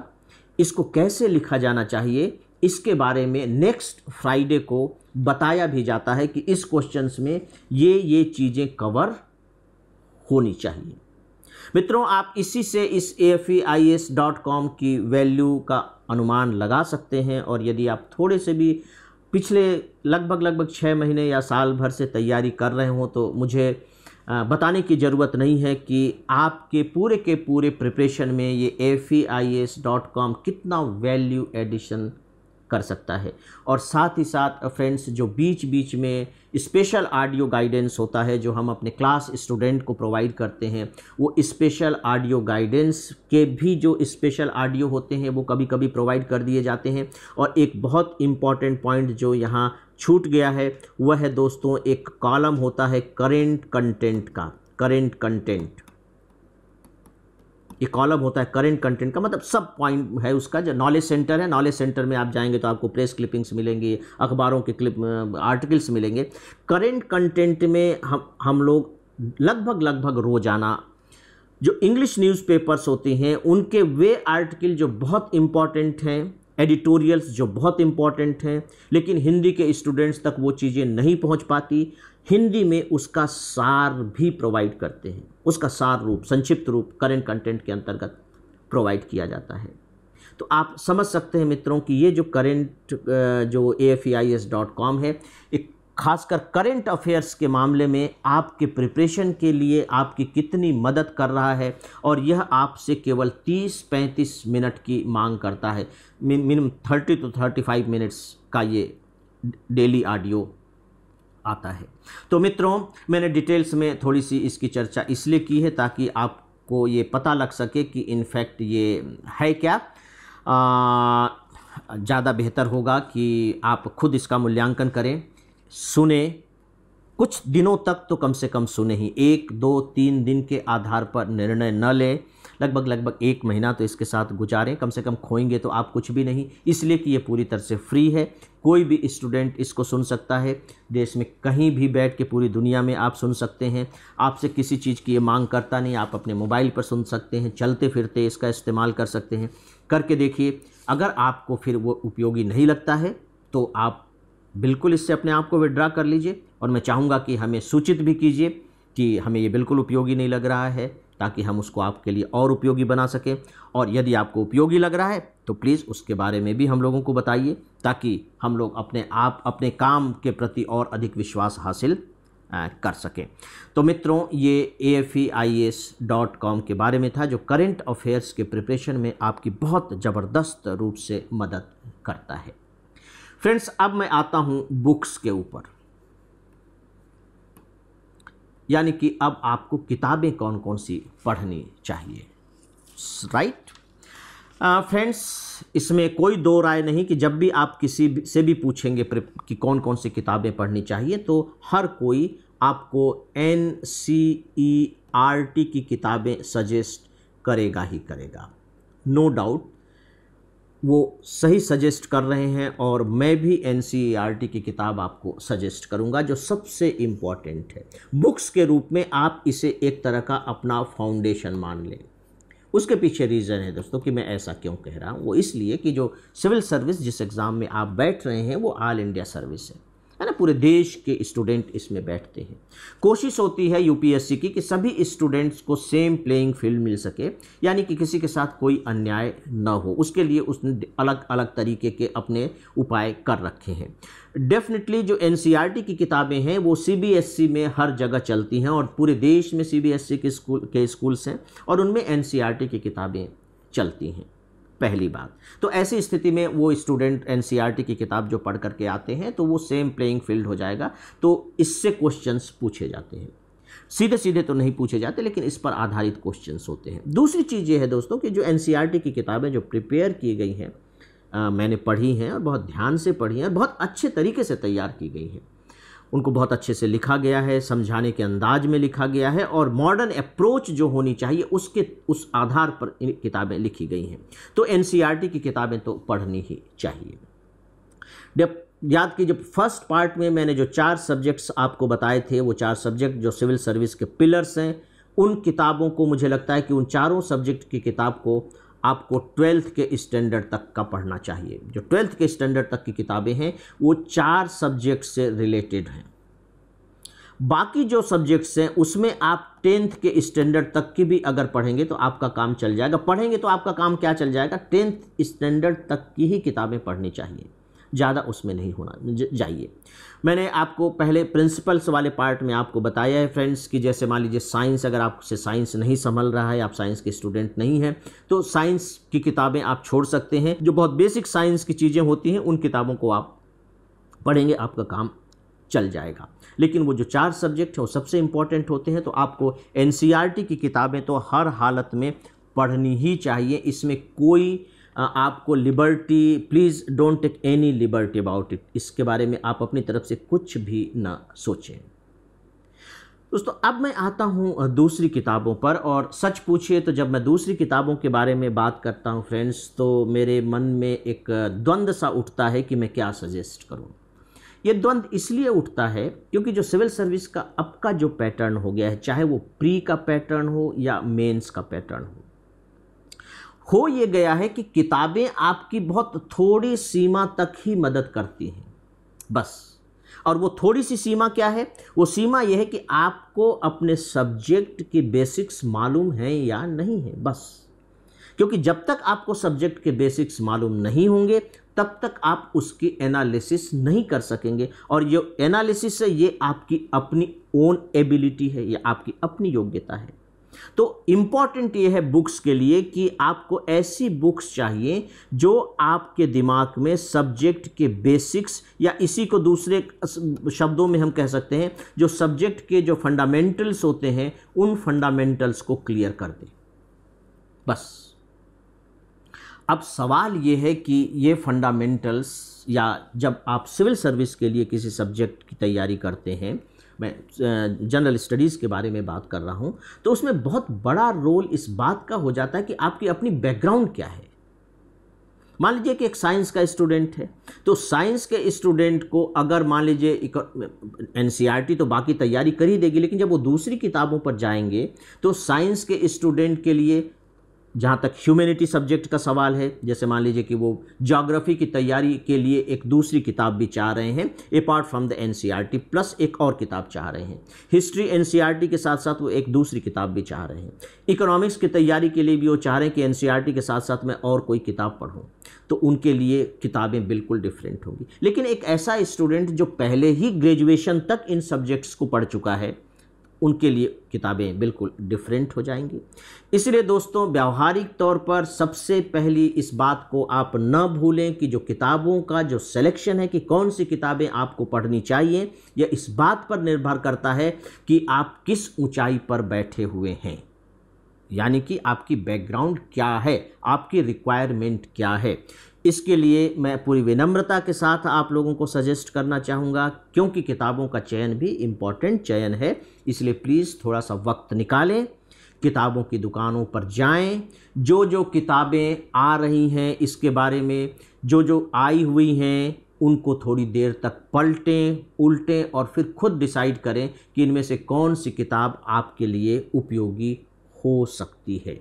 इसको कैसे लिखा जाना चाहिए इसके बारे में नेक्स्ट फ्राइडे को बताया भी जाता है कि इस क्वेश्चंस में ये ये चीज़ें कवर होनी चाहिए मित्रों आप इसी से इस ए e की वैल्यू का अनुमान लगा सकते हैं और यदि आप थोड़े से भी पिछले लगभग लगभग छः महीने या साल भर से तैयारी कर रहे हों तो मुझे बताने की ज़रूरत नहीं है कि आपके पूरे के पूरे प्रिपरेशन में ये एफ कितना वैल्यू एडिशन कर सकता है और साथ ही साथ फ्रेंड्स जो बीच बीच में स्पेशल ऑडियो गाइडेंस होता है जो हम अपने क्लास स्टूडेंट को प्रोवाइड करते हैं वो स्पेशल ऑडियो गाइडेंस के भी जो स्पेशल ऑडियो होते हैं वो कभी कभी प्रोवाइड कर दिए जाते हैं और एक बहुत इम्पॉर्टेंट पॉइंट जो यहाँ छूट गया है वह है दोस्तों एक कॉलम होता है करेंट कंटेंट का करेंट कंटेंट एक कॉलम होता है करंट कंटेंट का मतलब सब पॉइंट है उसका जो नॉलेज सेंटर है नॉलेज सेंटर में आप जाएंगे तो आपको प्रेस क्लिपिंग्स मिलेंगी अखबारों के क्लिप आर्टिकल्स मिलेंगे करंट कंटेंट में हम हम लोग लगभग लगभग रोजाना जो इंग्लिश न्यूज़पेपर्स होती हैं उनके वे आर्टिकल जो बहुत इम्पॉर्टेंट हैं एडिटोरियल्स जो बहुत इम्पॉर्टेंट हैं लेकिन हिंदी के स्टूडेंट्स तक वो चीज़ें नहीं पहुंच पाती हिंदी में उसका सार भी प्रोवाइड करते हैं उसका सार रूप संक्षिप्त रूप करेंट कंटेंट के अंतर्गत प्रोवाइड किया जाता है तो आप समझ सकते हैं मित्रों कि ये जो करेंट जो ए e है एक खासकर करेंट अफेयर्स के मामले में आपके प्रिपरेशन के लिए आपकी कितनी मदद कर रहा है और यह आपसे केवल 30-35 मिनट की मांग करता है मिनिमम 30 टू 35 मिनट्स का ये डेली ऑडियो आता है तो मित्रों मैंने डिटेल्स में थोड़ी सी इसकी चर्चा इसलिए की है ताकि आपको ये पता लग सके कि इनफैक्ट ये है क्या ज़्यादा बेहतर होगा कि आप खुद इसका मूल्यांकन करें सुने कुछ दिनों तक तो कम से कम सुने ही एक दो तीन दिन के आधार पर निर्णय न लें लगभग लगभग एक महीना तो इसके साथ गुजारें कम से कम खोएंगे तो आप कुछ भी नहीं इसलिए कि ये पूरी तरह से फ्री है कोई भी स्टूडेंट इसको सुन सकता है देश में कहीं भी बैठ के पूरी दुनिया में आप सुन सकते हैं आपसे किसी चीज़ की ये मांग करता नहीं आप अपने मोबाइल पर सुन सकते हैं चलते फिरते इसका इस्तेमाल कर सकते हैं करके देखिए अगर आपको फिर वो उपयोगी नहीं लगता है तो आप बिल्कुल इससे अपने आप को विड्रा कर लीजिए और मैं चाहूँगा कि हमें सूचित भी कीजिए कि हमें ये बिल्कुल उपयोगी नहीं लग रहा है ताकि हम उसको आपके लिए और उपयोगी बना सकें और यदि आपको उपयोगी लग रहा है तो प्लीज़ उसके बारे में भी हम लोगों को बताइए ताकि हम लोग अपने आप अपने काम के प्रति और अधिक विश्वास हासिल कर सकें तो मित्रों ये A F E I S dot com के बारे में था जो करेंट अफेयर्स के प्रिपरेशन में आपकी बहुत ज़बरदस्त रूप से मदद करता है फ्रेंड्स अब मैं आता हूँ बुक्स के ऊपर यानी कि अब आपको किताबें कौन कौन सी पढ़नी चाहिए राइट फ्रेंड्स uh, इसमें कोई दो राय नहीं कि जब भी आप किसी से भी पूछेंगे कि कौन कौन सी किताबें पढ़नी चाहिए तो हर कोई आपको N C E R T की किताबें सजेस्ट करेगा ही करेगा नो no डाउट वो सही सजेस्ट कर रहे हैं और मैं भी एन e की किताब आपको सजेस्ट करूंगा जो सबसे इम्पॉर्टेंट है बुक्स के रूप में आप इसे एक तरह का अपना फाउंडेशन मान लें उसके पीछे रीज़न है दोस्तों कि मैं ऐसा क्यों कह रहा हूँ वो इसलिए कि जो सिविल सर्विस जिस एग्ज़ाम में आप बैठ रहे हैं वो ऑल इंडिया सर्विस है है ना पूरे देश के स्टूडेंट इसमें बैठते हैं कोशिश होती है यूपीएससी की कि सभी स्टूडेंट्स को सेम प्लेइंग फील्ड मिल सके यानी कि किसी के साथ कोई अन्याय न हो उसके लिए उसने अलग अलग तरीके के अपने उपाय कर रखे हैं डेफिनेटली जो एन e की किताबें हैं वो सी e में हर जगह चलती हैं और पूरे देश में सी e के स्कूल के स्कूल्स हैं और उनमें एन की किताबें चलती हैं पहली बात तो ऐसी स्थिति में वो स्टूडेंट एन e की किताब जो पढ़ करके आते हैं तो वो सेम प्लेइंग फील्ड हो जाएगा तो इससे क्वेश्चंस पूछे जाते हैं सीधे सीधे तो नहीं पूछे जाते लेकिन इस पर आधारित क्वेश्चंस होते हैं दूसरी चीज़ ये है दोस्तों कि जो एन e की किताबें जो प्रिपेयर की गई हैं मैंने पढ़ी हैं और बहुत ध्यान से पढ़ी हैं और बहुत अच्छे तरीके से तैयार की गई हैं उनको बहुत अच्छे से लिखा गया है समझाने के अंदाज में लिखा गया है और मॉडर्न अप्रोच जो होनी चाहिए उसके उस आधार पर इन किताबें लिखी गई हैं तो एन e की किताबें तो पढ़नी ही चाहिए जब याद कि जब फर्स्ट पार्ट में मैंने जो चार सब्जेक्ट्स आपको बताए थे वो चार सब्जेक्ट जो सिविल सर्विस के पिलर्स हैं उन किताबों को मुझे लगता है कि उन चारों सब्जेक्ट की किताब को आपको ट्वेल्थ के स्टैंडर्ड तक का पढ़ना चाहिए जो ट्वेल्थ के स्टैंडर्ड तक की किताबें हैं वो चार सब्जेक्ट से रिलेटेड हैं बाकी जो सब्जेक्ट्स हैं उसमें आप टेंथ के स्टैंडर्ड तक की भी अगर पढ़ेंगे तो आपका काम चल जाएगा पढ़ेंगे तो आपका काम क्या चल जाएगा टेंथ स्टैंडर्ड तक की ही किताबें पढ़नी चाहिए ज़्यादा उसमें नहीं होना चाहिए मैंने आपको पहले प्रिंसिपल्स वाले पार्ट में आपको बताया है फ्रेंड्स कि जैसे मान लीजिए साइंस अगर आपसे साइंस नहीं संभल रहा है आप साइंस के स्टूडेंट नहीं हैं तो साइंस की किताबें आप छोड़ सकते हैं जो बहुत बेसिक साइंस की चीज़ें होती हैं उन किताबों को आप पढ़ेंगे आपका काम चल जाएगा लेकिन वो जो चार सब्जेक्ट हैं वो सबसे इम्पॉर्टेंट होते हैं तो आपको एन e की किताबें तो हर हालत में पढ़नी ही चाहिए इसमें कोई आपको liberty please don't take any liberty about it इसके बारे में आप अपनी तरफ से कुछ भी ना सोचें दोस्तों अब मैं आता हूँ दूसरी किताबों पर और सच पूछिए तो जब मैं दूसरी किताबों के बारे में बात करता हूँ फ्रेंड्स तो मेरे मन में एक द्वंद्व सा उठता है कि मैं क्या सजेस्ट करूँ ये द्वंद्व इसलिए उठता है क्योंकि जो सिविल सर्विस का अब का जो पैटर्न हो गया है चाहे वो प्री का पैटर्न हो या मेंस का पैटर्न हो हो ये गया है कि किताबें आपकी बहुत थोड़ी सीमा तक ही मदद करती हैं बस और वो थोड़ी सी सीमा क्या है वो सीमा यह है कि आपको अपने सब्जेक्ट के बेसिक्स मालूम हैं या नहीं है बस क्योंकि जब तक आपको सब्जेक्ट के बेसिक्स मालूम नहीं होंगे तब तक आप उसकी एनालिसिस नहीं कर सकेंगे और ये एनालिसिस है ये आपकी अपनी ओन एबिलिटी है ये आपकी अपनी योग्यता है तो इम्पॉर्टेंट ये है बुक्स के लिए कि आपको ऐसी बुक्स चाहिए जो आपके दिमाग में सब्जेक्ट के बेसिक्स या इसी को दूसरे शब्दों में हम कह सकते हैं जो सब्जेक्ट के जो फंडामेंटल्स होते हैं उन फंडामेंटल्स को क्लियर कर दें बस अब सवाल ये है कि ये फंडामेंटल्स या जब आप सिविल सर्विस के लिए किसी सब्जेक्ट की तैयारी करते हैं मैं जनरल स्टडीज़ के बारे में बात कर रहा हूँ तो उसमें बहुत बड़ा रोल इस बात का हो जाता है कि आपकी अपनी बैकग्राउंड क्या है मान लीजिए कि एक साइंस का स्टूडेंट है तो साइंस के स्टूडेंट को अगर मान लीजिए एन e तो बाकी तैयारी कर ही देगी लेकिन जब वो दूसरी किताबों पर जाएंगे तो साइंस के स्टूडेंट के लिए जहाँ तक ह्यूमैनिटी सब्जेक्ट का सवाल है जैसे मान लीजिए कि वो जोग्राफ़ी की तैयारी के लिए एक दूसरी किताब भी चाह रहे हैं apart from the N plus एक और किताब चाह रहे हैं हिस्ट्री एन e के साथ साथ वो एक दूसरी किताब भी चाह रहे हैं इकोनॉमिक्स की तैयारी के लिए भी वो चाह रहे हैं कि एन e के साथ साथ मैं और कोई किताब पढ़ूँ तो उनके लिए किताबें बिल्कुल डिफरेंट होंगी लेकिन एक ऐसा स्टूडेंट जो पहले ही ग्रेजुएशन तक इन सब्जेक्ट्स को पढ़ चुका है उनके लिए किताबें बिल्कुल डिफरेंट हो जाएंगी इसलिए दोस्तों व्यवहारिक तौर पर सबसे पहली इस बात को आप न भूलें कि जो किताबों का जो सिलेक्शन है कि कौन सी किताबें आपको पढ़नी चाहिए यह इस बात पर निर्भर करता है कि आप किस ऊंचाई पर बैठे हुए हैं यानी कि आपकी बैकग्राउंड क्या है आपकी रिक्वायरमेंट क्या है इसके लिए मैं पूरी विनम्रता के साथ आप लोगों को सजेस्ट करना चाहूँगा क्योंकि किताबों का चयन भी इम्पॉर्टेंट चयन है इसलिए प्लीज़ थोड़ा सा वक्त निकालें किताबों की दुकानों पर जाएं जो जो किताबें आ रही हैं इसके बारे में जो जो आई हुई हैं उनको थोड़ी देर तक पलटें उल्टें और फिर खुद डिसाइड करें कि इनमें से कौन सी किताब आपके लिए उपयोगी हो सकती है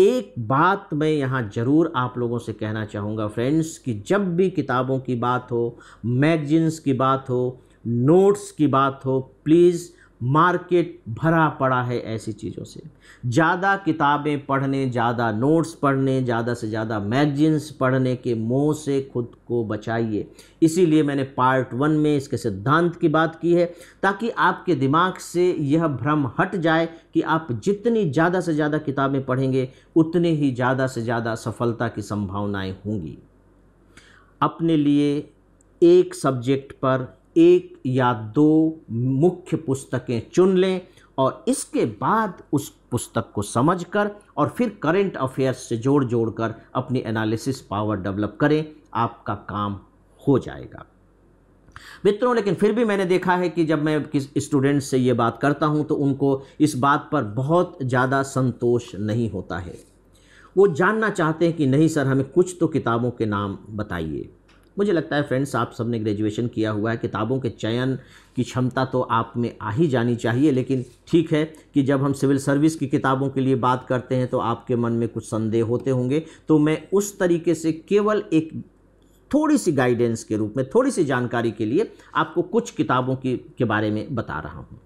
एक बात मैं यहाँ ज़रूर आप लोगों से कहना चाहूँगा फ्रेंड्स कि जब भी किताबों की बात हो मैगजीन्स की बात हो नोट्स की बात हो प्लीज़ मार्केट भरा पड़ा है ऐसी चीज़ों से ज़्यादा किताबें पढ़ने ज़्यादा नोट्स पढ़ने ज़्यादा से ज़्यादा मैगजीन्स पढ़ने के मोह से खुद को बचाइए इसीलिए मैंने पार्ट वन में इसके सिद्धांत की बात की है ताकि आपके दिमाग से यह भ्रम हट जाए कि आप जितनी ज़्यादा से ज़्यादा किताबें पढ़ेंगे उतने ही ज़्यादा से ज़्यादा सफलता की संभावनाएँ होंगी अपने लिए एक सब्जेक्ट पर एक या दो मुख्य पुस्तकें चुन लें और इसके बाद उस पुस्तक को समझकर और फिर करंट अफेयर्स से जोड़ जोड़ कर अपनी एनालिसिस पावर डेवलप करें आपका काम हो जाएगा मित्रों लेकिन फिर भी मैंने देखा है कि जब मैं किस स्टूडेंट से ये बात करता हूँ तो उनको इस बात पर बहुत ज़्यादा संतोष नहीं होता है वो जानना चाहते हैं कि नहीं सर हमें कुछ तो किताबों के नाम बताइए मुझे लगता है फ्रेंड्स आप सबने ग्रेजुएशन किया हुआ है किताबों के चयन की क्षमता तो आप में आ ही जानी चाहिए लेकिन ठीक है कि जब हम सिविल सर्विस की किताबों के लिए बात करते हैं तो आपके मन में कुछ संदेह होते होंगे तो मैं उस तरीके से केवल एक थोड़ी सी गाइडेंस के रूप में थोड़ी सी जानकारी के लिए आपको कुछ किताबों की के बारे में बता रहा हूँ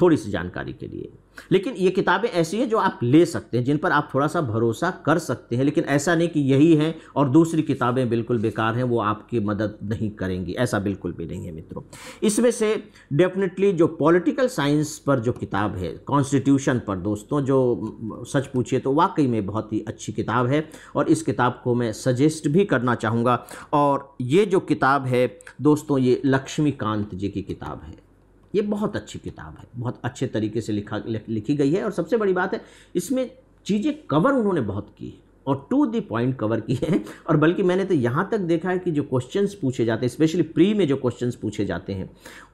थोड़ी सी जानकारी के लिए लेकिन ये किताबें ऐसी हैं जो आप ले सकते हैं जिन पर आप थोड़ा सा भरोसा कर सकते हैं लेकिन ऐसा नहीं कि यही है और दूसरी किताबें बिल्कुल बेकार हैं वो आपकी मदद नहीं करेंगी ऐसा बिल्कुल भी नहीं है मित्रों इसमें से डेफिनेटली जो पॉलिटिकल साइंस पर जो किताब है कॉन्स्टिट्यूशन पर दोस्तों जो सच पूछिए तो वाकई में बहुत ही अच्छी किताब है और इस किताब को मैं सजेस्ट भी करना चाहूँगा और ये जो किताब है दोस्तों ये लक्ष्मीकांत जी की किताब है ये बहुत अच्छी किताब है बहुत अच्छे तरीके से लिखा लिखी गई है और सबसे बड़ी बात है इसमें चीज़ें कवर उन्होंने बहुत की है और टू दी पॉइंट कवर किए हैं और बल्कि मैंने तो यहाँ तक देखा है कि जो क्वेश्चंस पूछे जाते हैं स्पेशली प्री में जो क्वेश्चंस पूछे जाते हैं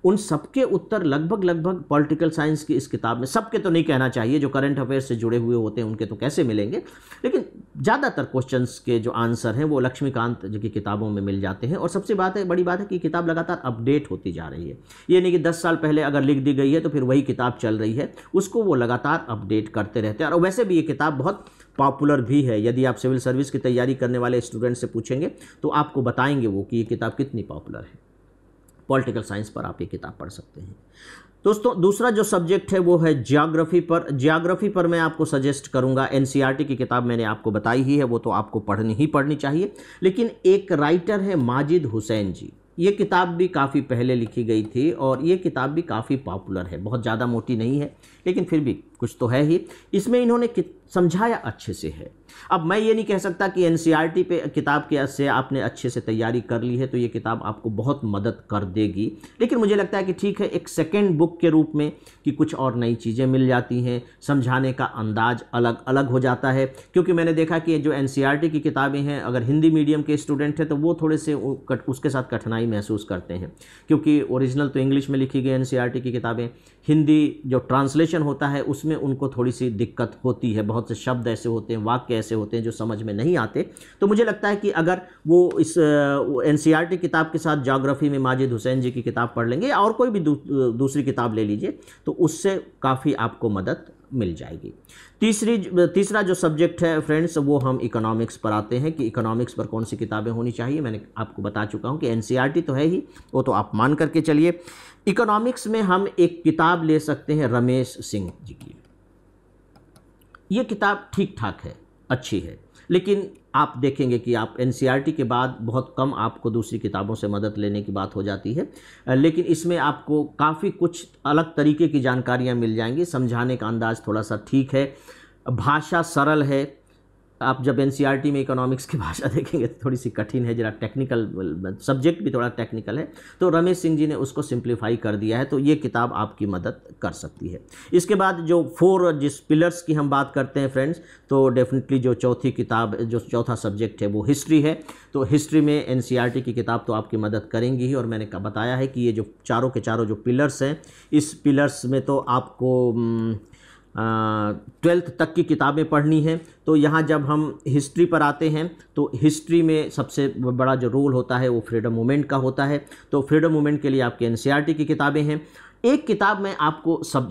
उन सबके उत्तर लगभग लगभग पॉलिटिकल साइंस की इस किताब में सबके तो नहीं कहना चाहिए जो करंट अफेयर्स से जुड़े हुए होते हैं उनके तो कैसे मिलेंगे लेकिन ज़्यादातर क्वेश्चन के जो आंसर हैं वो लक्ष्मीकांत जी की किताबों में मिल जाते हैं और सबसे बात है बड़ी बात है कि किताब लगातार अपडेट होती जा रही है ये नहीं कि दस साल पहले अगर लिख दी गई है तो फिर वही किताब चल रही है उसको वो लगातार अपडेट करते रहते हैं और वैसे भी ये किताब बहुत पॉपुलर भी है यदि आप सिविल सर्विस की तैयारी करने वाले स्टूडेंट से पूछेंगे तो आपको बताएंगे वो कि ये किताब कितनी पॉपुलर है पॉलिटिकल साइंस पर आप ये किताब पढ़ सकते हैं दोस्तों दूसरा जो सब्जेक्ट है वो है जियाग्राफी पर जियाग्राफी पर मैं आपको सजेस्ट करूंगा एन की किताब मैंने आपको बताई ही है वो तो आपको पढ़नी ही पढ़नी चाहिए लेकिन एक राइटर है माजिद हुसैन जी ये किताब भी काफ़ी पहले लिखी गई थी और ये किताब भी काफ़ी पॉपुलर है बहुत ज़्यादा मोटी नहीं है लेकिन फिर भी कुछ तो है ही इसमें इन्होंने समझाया अच्छे से है अब मैं ये नहीं कह सकता कि एन e पे किताब के से आपने अच्छे से तैयारी कर ली है तो ये किताब आपको बहुत मदद कर देगी लेकिन मुझे लगता है कि ठीक है एक सेकेंड बुक के रूप में कि कुछ और नई चीज़ें मिल जाती हैं समझाने का अंदाज अलग अलग हो जाता है क्योंकि मैंने देखा कि जो एन e की किताबें हैं अगर हिंदी मीडियम के स्टूडेंट हैं तो वो थोड़े से उसके साथ कठिनाई महसूस करते हैं क्योंकि ओरिजिनल तो इंग्लिश में लिखी गई एन e की किताबें हिंदी जो ट्रांसलेशन ट्रांसलेशन होता है उसमें उनको थोड़ी सी दिक्कत होती है बहुत से शब्द ऐसे होते हैं वाक्य ऐसे होते हैं जो समझ में नहीं आते तो मुझे लगता है कि अगर वो इस एन e किताब के साथ जोग्राफी में माजिद हुसैन जी की किताब पढ़ लेंगे और कोई भी दू, दूसरी किताब ले लीजिए तो उससे काफ़ी आपको मदद मिल जाएगी तीसरी तीसरा जो सब्जेक्ट है फ्रेंड्स वो हम इकोनॉमिक्स पर आते हैं कि इकोनॉमिक्स पर कौन सी किताबें होनी चाहिए मैंने आपको बता चुका हूँ कि एन e तो है ही वो तो आप मान करके चलिए इकोनॉमिक्स में हम एक किताब ले सकते हैं रमेश सिंह जी की ये किताब ठीक ठाक है अच्छी है लेकिन आप देखेंगे कि आप एन e के बाद बहुत कम आपको दूसरी किताबों से मदद लेने की बात हो जाती है लेकिन इसमें आपको काफ़ी कुछ अलग तरीके की जानकारियाँ मिल जाएंगी समझाने का अंदाज थोड़ा सा ठीक है भाषा सरल है आप जब एन e में इकोनॉमिक्स की भाषा देखेंगे तो थोड़ी सी कठिन है जरा टेक्निकल सब्जेक्ट भी थोड़ा टेक्निकल है तो रमेश सिंह जी ने उसको सिंप्लीफाई कर दिया है तो ये किताब आपकी मदद कर सकती है इसके बाद जो फोर जिस पिलर्स की हम बात करते हैं फ्रेंड्स तो डेफिनेटली जो चौथी किताब जो चौथा सब्जेक्ट है वो हिस्ट्री है तो हिस्ट्री में एन e की किताब तो आपकी मदद करेंगी ही और मैंने बताया है कि ये जो चारों के चारों जो पिलर्स हैं इस पिलर्स में तो आपको ट्वेल्थ तक की किताबें पढ़नी हैं तो यहाँ जब हम हिस्ट्री पर आते हैं तो हिस्ट्री में सबसे बड़ा जो रोल होता है वो फ्रीडम मूवमेंट का होता है तो फ्रीडम मूवमेंट के लिए आपके एन की किताबें हैं एक किताब मैं आपको सब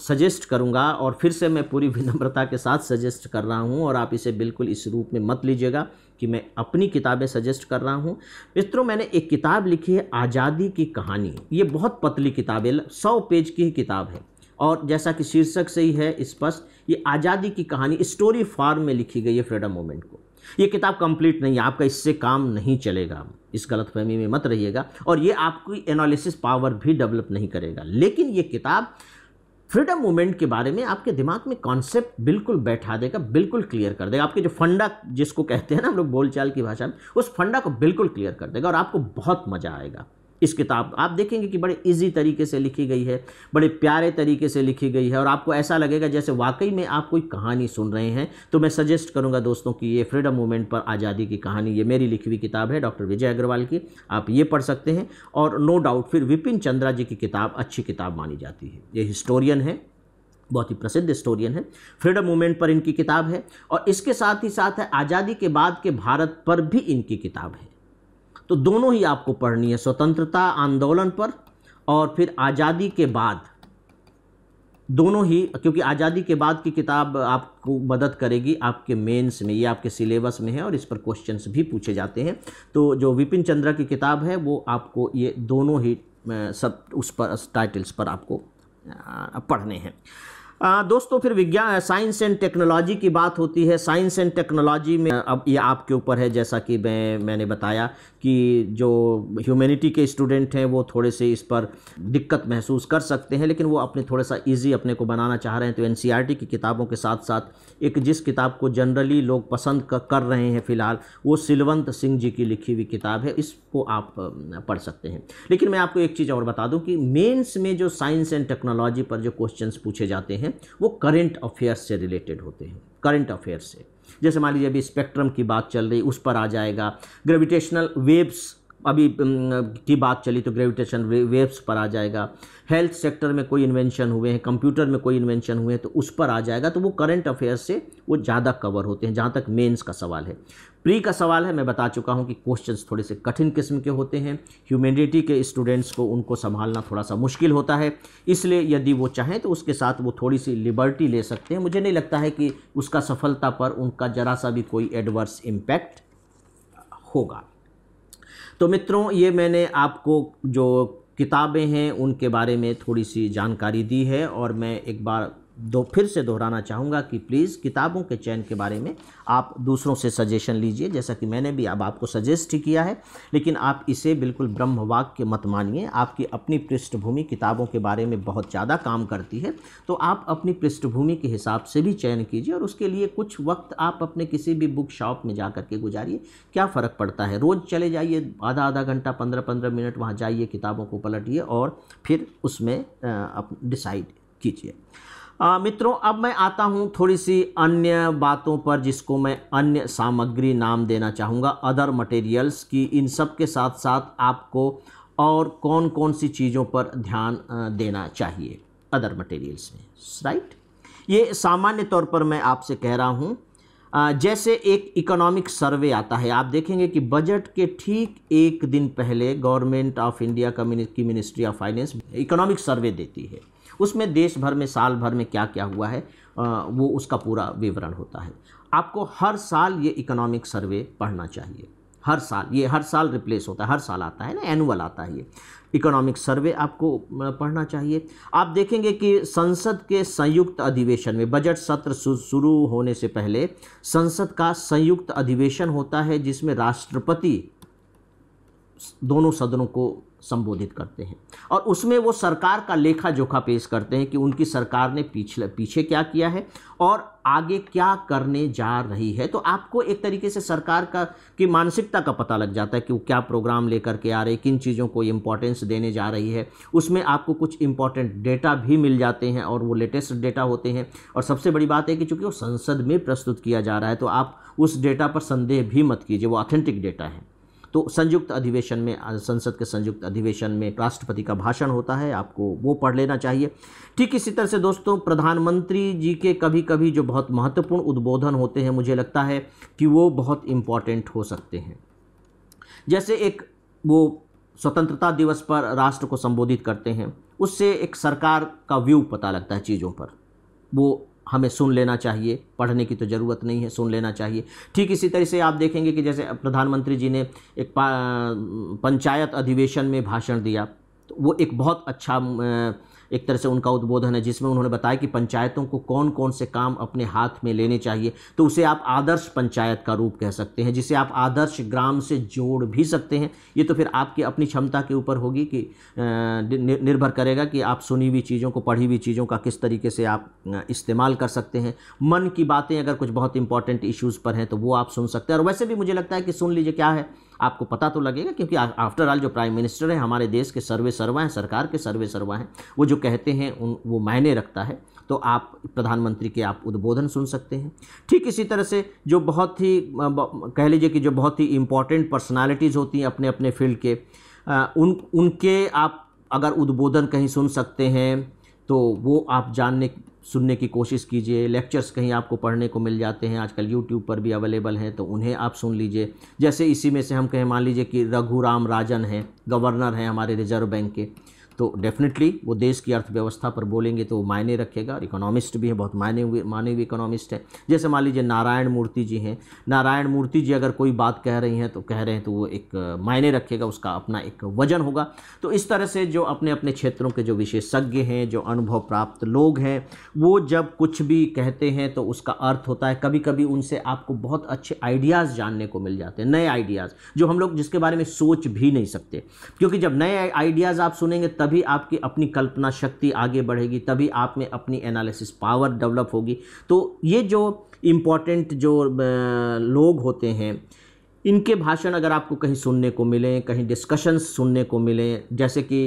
सजेस्ट करूंगा और फिर से मैं पूरी विनम्रता के साथ सजेस्ट कर रहा हूं और आप इसे बिल्कुल इस रूप में मत लीजिएगा कि मैं अपनी किताबें सजेस्ट कर रहा हूं मित्रों मैंने एक किताब लिखी है आज़ादी की कहानी ये बहुत पतली किताब है सौ पेज की ही किताब है और जैसा कि शीर्षक से ही है स्पष्ट ये आज़ादी की कहानी स्टोरी फॉर्म में लिखी गई है फ्रीडम मूवमेंट को ये किताब कंप्लीट नहीं है आपका इससे काम नहीं चलेगा इस गलतफहमी में मत रहिएगा और ये आपकी एनालिसिस पावर भी डेवलप नहीं करेगा लेकिन ये किताब फ्रीडम मूवमेंट के बारे में आपके दिमाग में कॉन्सेप्ट बिल्कुल बैठा देगा बिल्कुल क्लियर कर देगा आपके जो फंडा जिसको कहते हैं ना हम लोग बोलचाल की भाषा में उस फंडा को बिल्कुल क्लियर कर देगा और आपको बहुत मज़ा आएगा इस किताब आप देखेंगे कि बड़े ईजी तरीके से लिखी गई है बड़े प्यारे तरीके से लिखी गई है और आपको ऐसा लगेगा जैसे वाकई में आप कोई कहानी सुन रहे हैं तो मैं सजेस्ट करूँगा दोस्तों कि ये फ्रीडम मूवमेंट पर आज़ादी की कहानी ये मेरी लिखी हुई किताब है डॉक्टर विजय अग्रवाल की आप ये पढ़ सकते हैं और नो डाउट फिर विपिन चंद्रा जी की किताब अच्छी किताब मानी जाती है ये हिस्टोरियन है बहुत ही प्रसिद्ध हिस्टोरियन है फ्रीडम मूवमेंट पर इनकी किताब है और इसके साथ ही साथ है आज़ादी के बाद के भारत पर भी इनकी किताब है तो दोनों ही आपको पढ़नी है स्वतंत्रता आंदोलन पर और फिर आज़ादी के बाद दोनों ही क्योंकि आज़ादी के बाद की किताब आपको मदद करेगी आपके मेंस में ये आपके सिलेबस में है और इस पर क्वेश्चंस भी पूछे जाते हैं तो जो विपिन चंद्रा की किताब है वो आपको ये दोनों ही सब उस पर टाइटल्स पर आपको पढ़ने हैं आ, दोस्तों फिर विज्ञान साइंस एंड टेक्नोलॉजी की बात होती है साइंस एंड टेक्नोलॉजी में अब ये आपके ऊपर है जैसा कि मैं मैंने बताया कि जो ह्यूमैनिटी के स्टूडेंट हैं वो थोड़े से इस पर दिक्कत महसूस कर सकते हैं लेकिन वो अपने थोड़ा सा ईजी अपने को बनाना चाह रहे हैं तो एन e की किताबों के साथ साथ एक जिस किताब को जनरली लोग पसंद कर रहे हैं फ़िलहाल वो सिलवंत सिंह जी की लिखी हुई किताब है इसको आप पढ़ सकते हैं लेकिन मैं आपको एक चीज़ और बता दूँ कि मेन्स में जो साइंस एंड टेक्नोलॉजी पर जो क्वेश्चन पूछे जाते हैं हैं वो करंट अफेयर्स से रिलेटेड होते हैं करंट अफेयर्स से जैसे मान लीजिए अभी स्पेक्ट्रम की बात चल रही उस पर आ जाएगा ग्रेविटेशनल वेव्स अभी की बात चली तो ग्रेविटेशन वेव्स पर आ जाएगा हेल्थ सेक्टर में कोई इन्वेंशन हुए हैं कंप्यूटर में कोई इन्वेंशन हुए हैं तो उस पर आ जाएगा तो वो करंट अफेयर्स से वो ज़्यादा कवर होते हैं जहाँ तक मेंस का सवाल है प्री का सवाल है मैं बता चुका हूँ कि क्वेश्चंस थोड़े से कठिन किस्म के होते हैं ह्यूमेनिटी के स्टूडेंट्स को उनको संभालना थोड़ा सा मुश्किल होता है इसलिए यदि वो चाहें तो उसके साथ वो थोड़ी सी लिबर्टी ले सकते हैं मुझे नहीं लगता है कि उसका सफलता पर उनका ज़रा सा भी कोई एडवर्स इम्पैक्ट होगा तो मित्रों ये मैंने आपको जो किताबें हैं उनके बारे में थोड़ी सी जानकारी दी है और मैं एक बार दो फिर से दोहराना चाहूँगा कि प्लीज़ किताबों के चयन के बारे में आप दूसरों से सजेशन लीजिए जैसा कि मैंने भी अब आपको सजेस्ट ही किया है लेकिन आप इसे बिल्कुल के मत मानिए आपकी अपनी पृष्ठभूमि किताबों के बारे में बहुत ज़्यादा काम करती है तो आप अपनी पृष्ठभूमि के हिसाब से भी चयन कीजिए और उसके लिए कुछ वक्त आप अपने किसी भी बुक शॉप में जा के गुजारिए क्या फ़र्क पड़ता है रोज़ चले जाइए आधा आधा घंटा पंद्रह पंद्रह मिनट वहाँ जाइए किताबों को पलटिए और फिर उसमें डिसाइड कीजिए मित्रों अब मैं आता हूँ थोड़ी सी अन्य बातों पर जिसको मैं अन्य सामग्री नाम देना चाहूँगा अदर मटेरियल्स की इन सब के साथ साथ आपको और कौन कौन सी चीज़ों पर ध्यान देना चाहिए अदर मटेरियल्स में राइट ये सामान्य तौर पर मैं आपसे कह रहा हूँ जैसे एक इकोनॉमिक सर्वे आता है आप देखेंगे कि बजट के ठीक एक दिन पहले गवर्नमेंट ऑफ इंडिया का की ministry of finance economic survey देती है उसमें देश भर में साल भर में क्या क्या हुआ है वो उसका पूरा विवरण होता है आपको हर साल ये इकोनॉमिक सर्वे पढ़ना चाहिए हर साल ये हर साल रिप्लेस होता है हर साल आता है ना एनुअल आता है ये इकोनॉमिक सर्वे आपको पढ़ना चाहिए आप देखेंगे कि संसद के संयुक्त अधिवेशन में बजट सत्र शुरू होने से पहले संसद का संयुक्त अधिवेशन होता है जिसमें राष्ट्रपति दोनों सदनों को संबोधित करते हैं और उसमें वो सरकार का लेखा जोखा पेश करते हैं कि उनकी सरकार ने पीछे पीछे क्या किया है और आगे क्या करने जा रही है तो आपको एक तरीके से सरकार का की मानसिकता का पता लग जाता है कि वो क्या प्रोग्राम लेकर के आ रहे किन चीज़ों को इम्पोर्टेंस देने जा रही है उसमें आपको कुछ इम्पोर्टेंट डेटा भी मिल जाते हैं और वो लेटेस्ट डेटा होते हैं और सबसे बड़ी बात है कि चूँकि वो संसद में प्रस्तुत किया जा रहा है तो आप उस डेटा पर संदेह भी मत कीजिए वो ऑथेंटिक डेटा है तो संयुक्त अधिवेशन में संसद के संयुक्त अधिवेशन में राष्ट्रपति का भाषण होता है आपको वो पढ़ लेना चाहिए ठीक इसी तरह से दोस्तों प्रधानमंत्री जी के कभी कभी जो बहुत महत्वपूर्ण उद्बोधन होते हैं मुझे लगता है कि वो बहुत इम्पॉर्टेंट हो सकते हैं जैसे एक वो स्वतंत्रता दिवस पर राष्ट्र को संबोधित करते हैं उससे एक सरकार का व्यू पता लगता है चीज़ों पर वो हमें सुन लेना चाहिए पढ़ने की तो ज़रूरत नहीं है सुन लेना चाहिए ठीक इसी तरह से आप देखेंगे कि जैसे प्रधानमंत्री जी ने एक पंचायत अधिवेशन में भाषण दिया तो वो एक बहुत अच्छा एक तरह से उनका उद्बोधन है जिसमें उन्होंने बताया कि पंचायतों को कौन कौन से काम अपने हाथ में लेने चाहिए तो उसे आप आदर्श पंचायत का रूप कह सकते हैं जिसे आप आदर्श ग्राम से जोड़ भी सकते हैं ये तो फिर आपकी अपनी क्षमता के ऊपर होगी कि निर्भर करेगा कि आप सुनी हुई चीज़ों को पढ़ी हुई चीज़ों का किस तरीके से आप इस्तेमाल कर सकते हैं मन की बातें अगर कुछ बहुत इंपॉर्टेंट इश्यूज़ पर हैं तो वो आप सुन सकते हैं और वैसे भी मुझे लगता है कि सुन लीजिए क्या है आपको पता तो लगेगा क्योंकि आफ्टर ऑल जो प्राइम मिनिस्टर है हमारे देश के सर्वे सर्वा हैं सरकार के सर्वे सर्वा हैं वो जो कहते हैं उन वो मायने रखता है तो आप प्रधानमंत्री के आप उद्बोधन सुन सकते हैं ठीक इसी तरह से जो बहुत ही कह लीजिए कि जो बहुत ही इम्पॉर्टेंट पर्सनालिटीज़ होती हैं अपने अपने फील्ड के उन उनके आप अगर उद्बोधन कहीं सुन सकते हैं तो वो आप जानने सुनने की कोशिश कीजिए लेक्चर्स कहीं आपको पढ़ने को मिल जाते हैं आजकल यूट्यूब पर भी अवेलेबल हैं तो उन्हें आप सुन लीजिए जैसे इसी में से हम कहें मान लीजिए कि रघुराम राजन हैं गवर्नर हैं हमारे रिजर्व बैंक के तो डेफिनेटली वो देश की अर्थव्यवस्था पर बोलेंगे तो वो मायने रखेगा और इकोनॉमिस्ट भी हैं बहुत मायने हुए माने हुए इकोनॉमिस्ट हैं जैसे मान लीजिए नारायण मूर्ति जी हैं नारायण मूर्ति जी अगर कोई बात कह रही हैं तो कह रहे हैं तो वो एक मायने रखेगा उसका अपना एक वजन होगा तो इस तरह से जो अपने अपने क्षेत्रों के जो विशेषज्ञ हैं जो अनुभव प्राप्त लोग हैं वो जब कुछ भी कहते हैं तो उसका अर्थ होता है कभी कभी उनसे आपको बहुत अच्छे आइडियाज़ जानने को मिल जाते हैं नए आइडियाज़ जो हम लोग जिसके बारे में सोच भी नहीं सकते क्योंकि जब नए आइडियाज़ आप सुनेंगे तभी तभी आपकी अपनी कल्पना शक्ति आगे बढ़ेगी तभी आप में अपनी एनालिसिस पावर डेवलप होगी तो ये जो इम्पॉर्टेंट जो लोग होते हैं इनके भाषण अगर आपको कहीं सुनने को मिलें कहीं डिस्कशंस सुनने को मिलें जैसे कि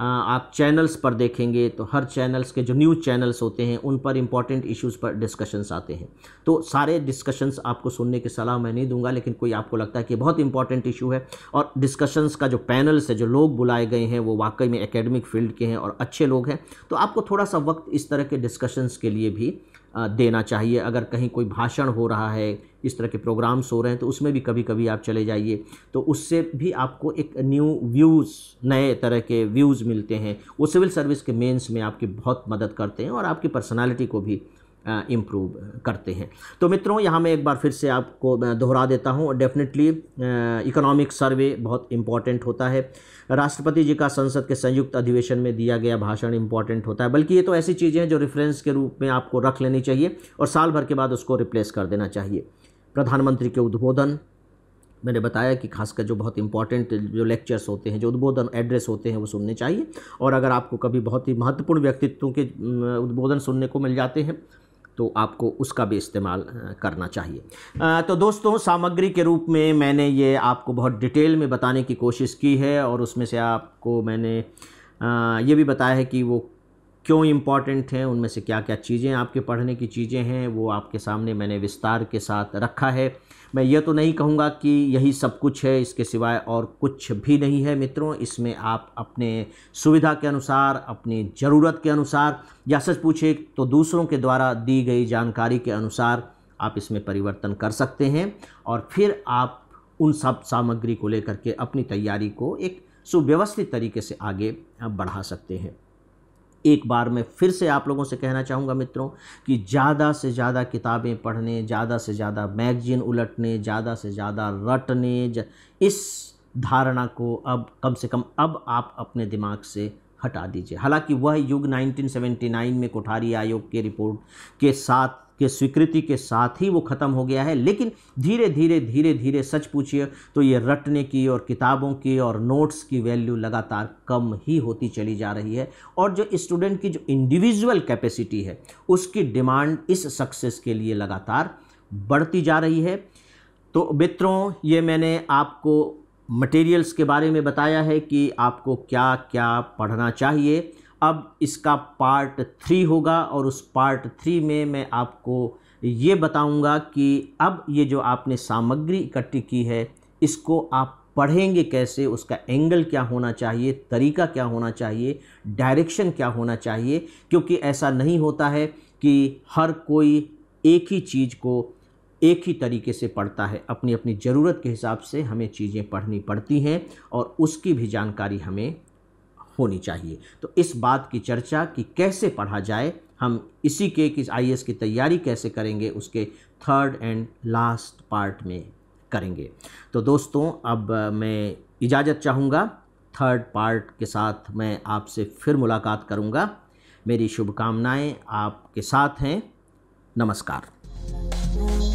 आप चैनल्स पर देखेंगे तो हर चैनल्स के जो न्यूज़ चैनल्स होते हैं उन पर इंपॉर्टेंट इश्यूज़ पर डिस्कशंस आते हैं तो सारे डिस्कशंस आपको सुनने की सलाह मैं नहीं दूंगा लेकिन कोई आपको लगता है कि बहुत इंपॉर्टेंट इशू है और डिस्कशंस का जो पैनल्स है जो लोग बुलाए गए हैं वो वाकई में एकेडमिक फील्ड के हैं और अच्छे लोग हैं तो आपको थोड़ा सा वक्त इस तरह के डिस्कशंस के लिए भी देना चाहिए अगर कहीं कोई भाषण हो रहा है इस तरह के प्रोग्राम्स हो रहे हैं तो उसमें भी कभी कभी आप चले जाइए तो उससे भी आपको एक न्यू व्यूज़ नए तरह के व्यूज़ मिलते हैं वो सिविल सर्विस के मेंस में आपकी बहुत मदद करते हैं और आपकी पर्सनालिटी को भी इम्प्रूव करते हैं तो मित्रों यहाँ मैं एक बार फिर से आपको दोहरा देता हूँ डेफिनेटली इकोनॉमिक सर्वे बहुत इम्पॉर्टेंट होता है राष्ट्रपति जी का संसद के संयुक्त अधिवेशन में दिया गया भाषण इंपॉर्टेंट होता है बल्कि ये तो ऐसी चीज़ें हैं जो रेफरेंस के रूप में आपको रख लेनी चाहिए और साल भर के बाद उसको रिप्लेस कर देना चाहिए प्रधानमंत्री के उद्बोधन मैंने बताया कि खासकर जो बहुत इंपॉर्टेंट जो लेक्चर्स होते हैं जो उद्बोधन एड्रेस होते हैं वो सुनने चाहिए और अगर आपको कभी बहुत ही महत्वपूर्ण व्यक्तित्व के उद्बोधन सुनने को मिल जाते हैं तो आपको उसका भी इस्तेमाल करना चाहिए तो दोस्तों सामग्री के रूप में मैंने ये आपको बहुत डिटेल में बताने की कोशिश की है और उसमें से आपको मैंने ये भी बताया है कि वो क्यों इम्पॉर्टेंट हैं उनमें से क्या क्या चीज़ें आपके पढ़ने की चीज़ें हैं वो आपके सामने मैंने विस्तार के साथ रखा है मैं ये तो नहीं कहूँगा कि यही सब कुछ है इसके सिवाय और कुछ भी नहीं है मित्रों इसमें आप अपने सुविधा के अनुसार अपनी ज़रूरत के अनुसार या सच पूछे तो दूसरों के द्वारा दी गई जानकारी के अनुसार आप इसमें परिवर्तन कर सकते हैं और फिर आप उन सब सामग्री को लेकर के अपनी तैयारी को एक सुव्यवस्थित तरीके से आगे बढ़ा सकते हैं एक बार मैं फिर से आप लोगों से कहना चाहूँगा मित्रों कि ज़्यादा से ज़्यादा किताबें पढ़ने ज़्यादा से ज़्यादा मैगजीन उलटने ज़्यादा से ज़्यादा रटने इस धारणा को अब कम से कम अब आप अपने दिमाग से हटा दीजिए हालांकि वह युग 1979 में कोठारी आयोग के रिपोर्ट के साथ के स्वीकृति के साथ ही वो ख़त्म हो गया है लेकिन धीरे धीरे धीरे धीरे सच पूछिए तो ये रटने की और किताबों की और नोट्स की वैल्यू लगातार कम ही होती चली जा रही है और जो स्टूडेंट की जो इंडिविजुअल कैपेसिटी है उसकी डिमांड इस सक्सेस के लिए लगातार बढ़ती जा रही है तो मित्रों ये मैंने आपको मटेरियल्स के बारे में बताया है कि आपको क्या क्या पढ़ना चाहिए अब इसका पार्ट थ्री होगा और उस पार्ट थ्री में मैं आपको ये बताऊंगा कि अब ये जो आपने सामग्री इकट्ठी की है इसको आप पढ़ेंगे कैसे उसका एंगल क्या होना चाहिए तरीका क्या होना चाहिए डायरेक्शन क्या होना चाहिए क्योंकि ऐसा नहीं होता है कि हर कोई एक ही चीज़ को एक ही तरीके से पढ़ता है अपनी अपनी ज़रूरत के हिसाब से हमें चीज़ें पढ़नी पड़ती हैं और उसकी भी जानकारी हमें होनी चाहिए तो इस बात की चर्चा कि कैसे पढ़ा जाए हम इसी के किस आई की तैयारी कैसे करेंगे उसके थर्ड एंड लास्ट पार्ट में करेंगे तो दोस्तों अब मैं इजाज़त चाहूँगा थर्ड पार्ट के साथ मैं आपसे फिर मुलाकात करूँगा मेरी शुभकामनाएं आपके साथ हैं नमस्कार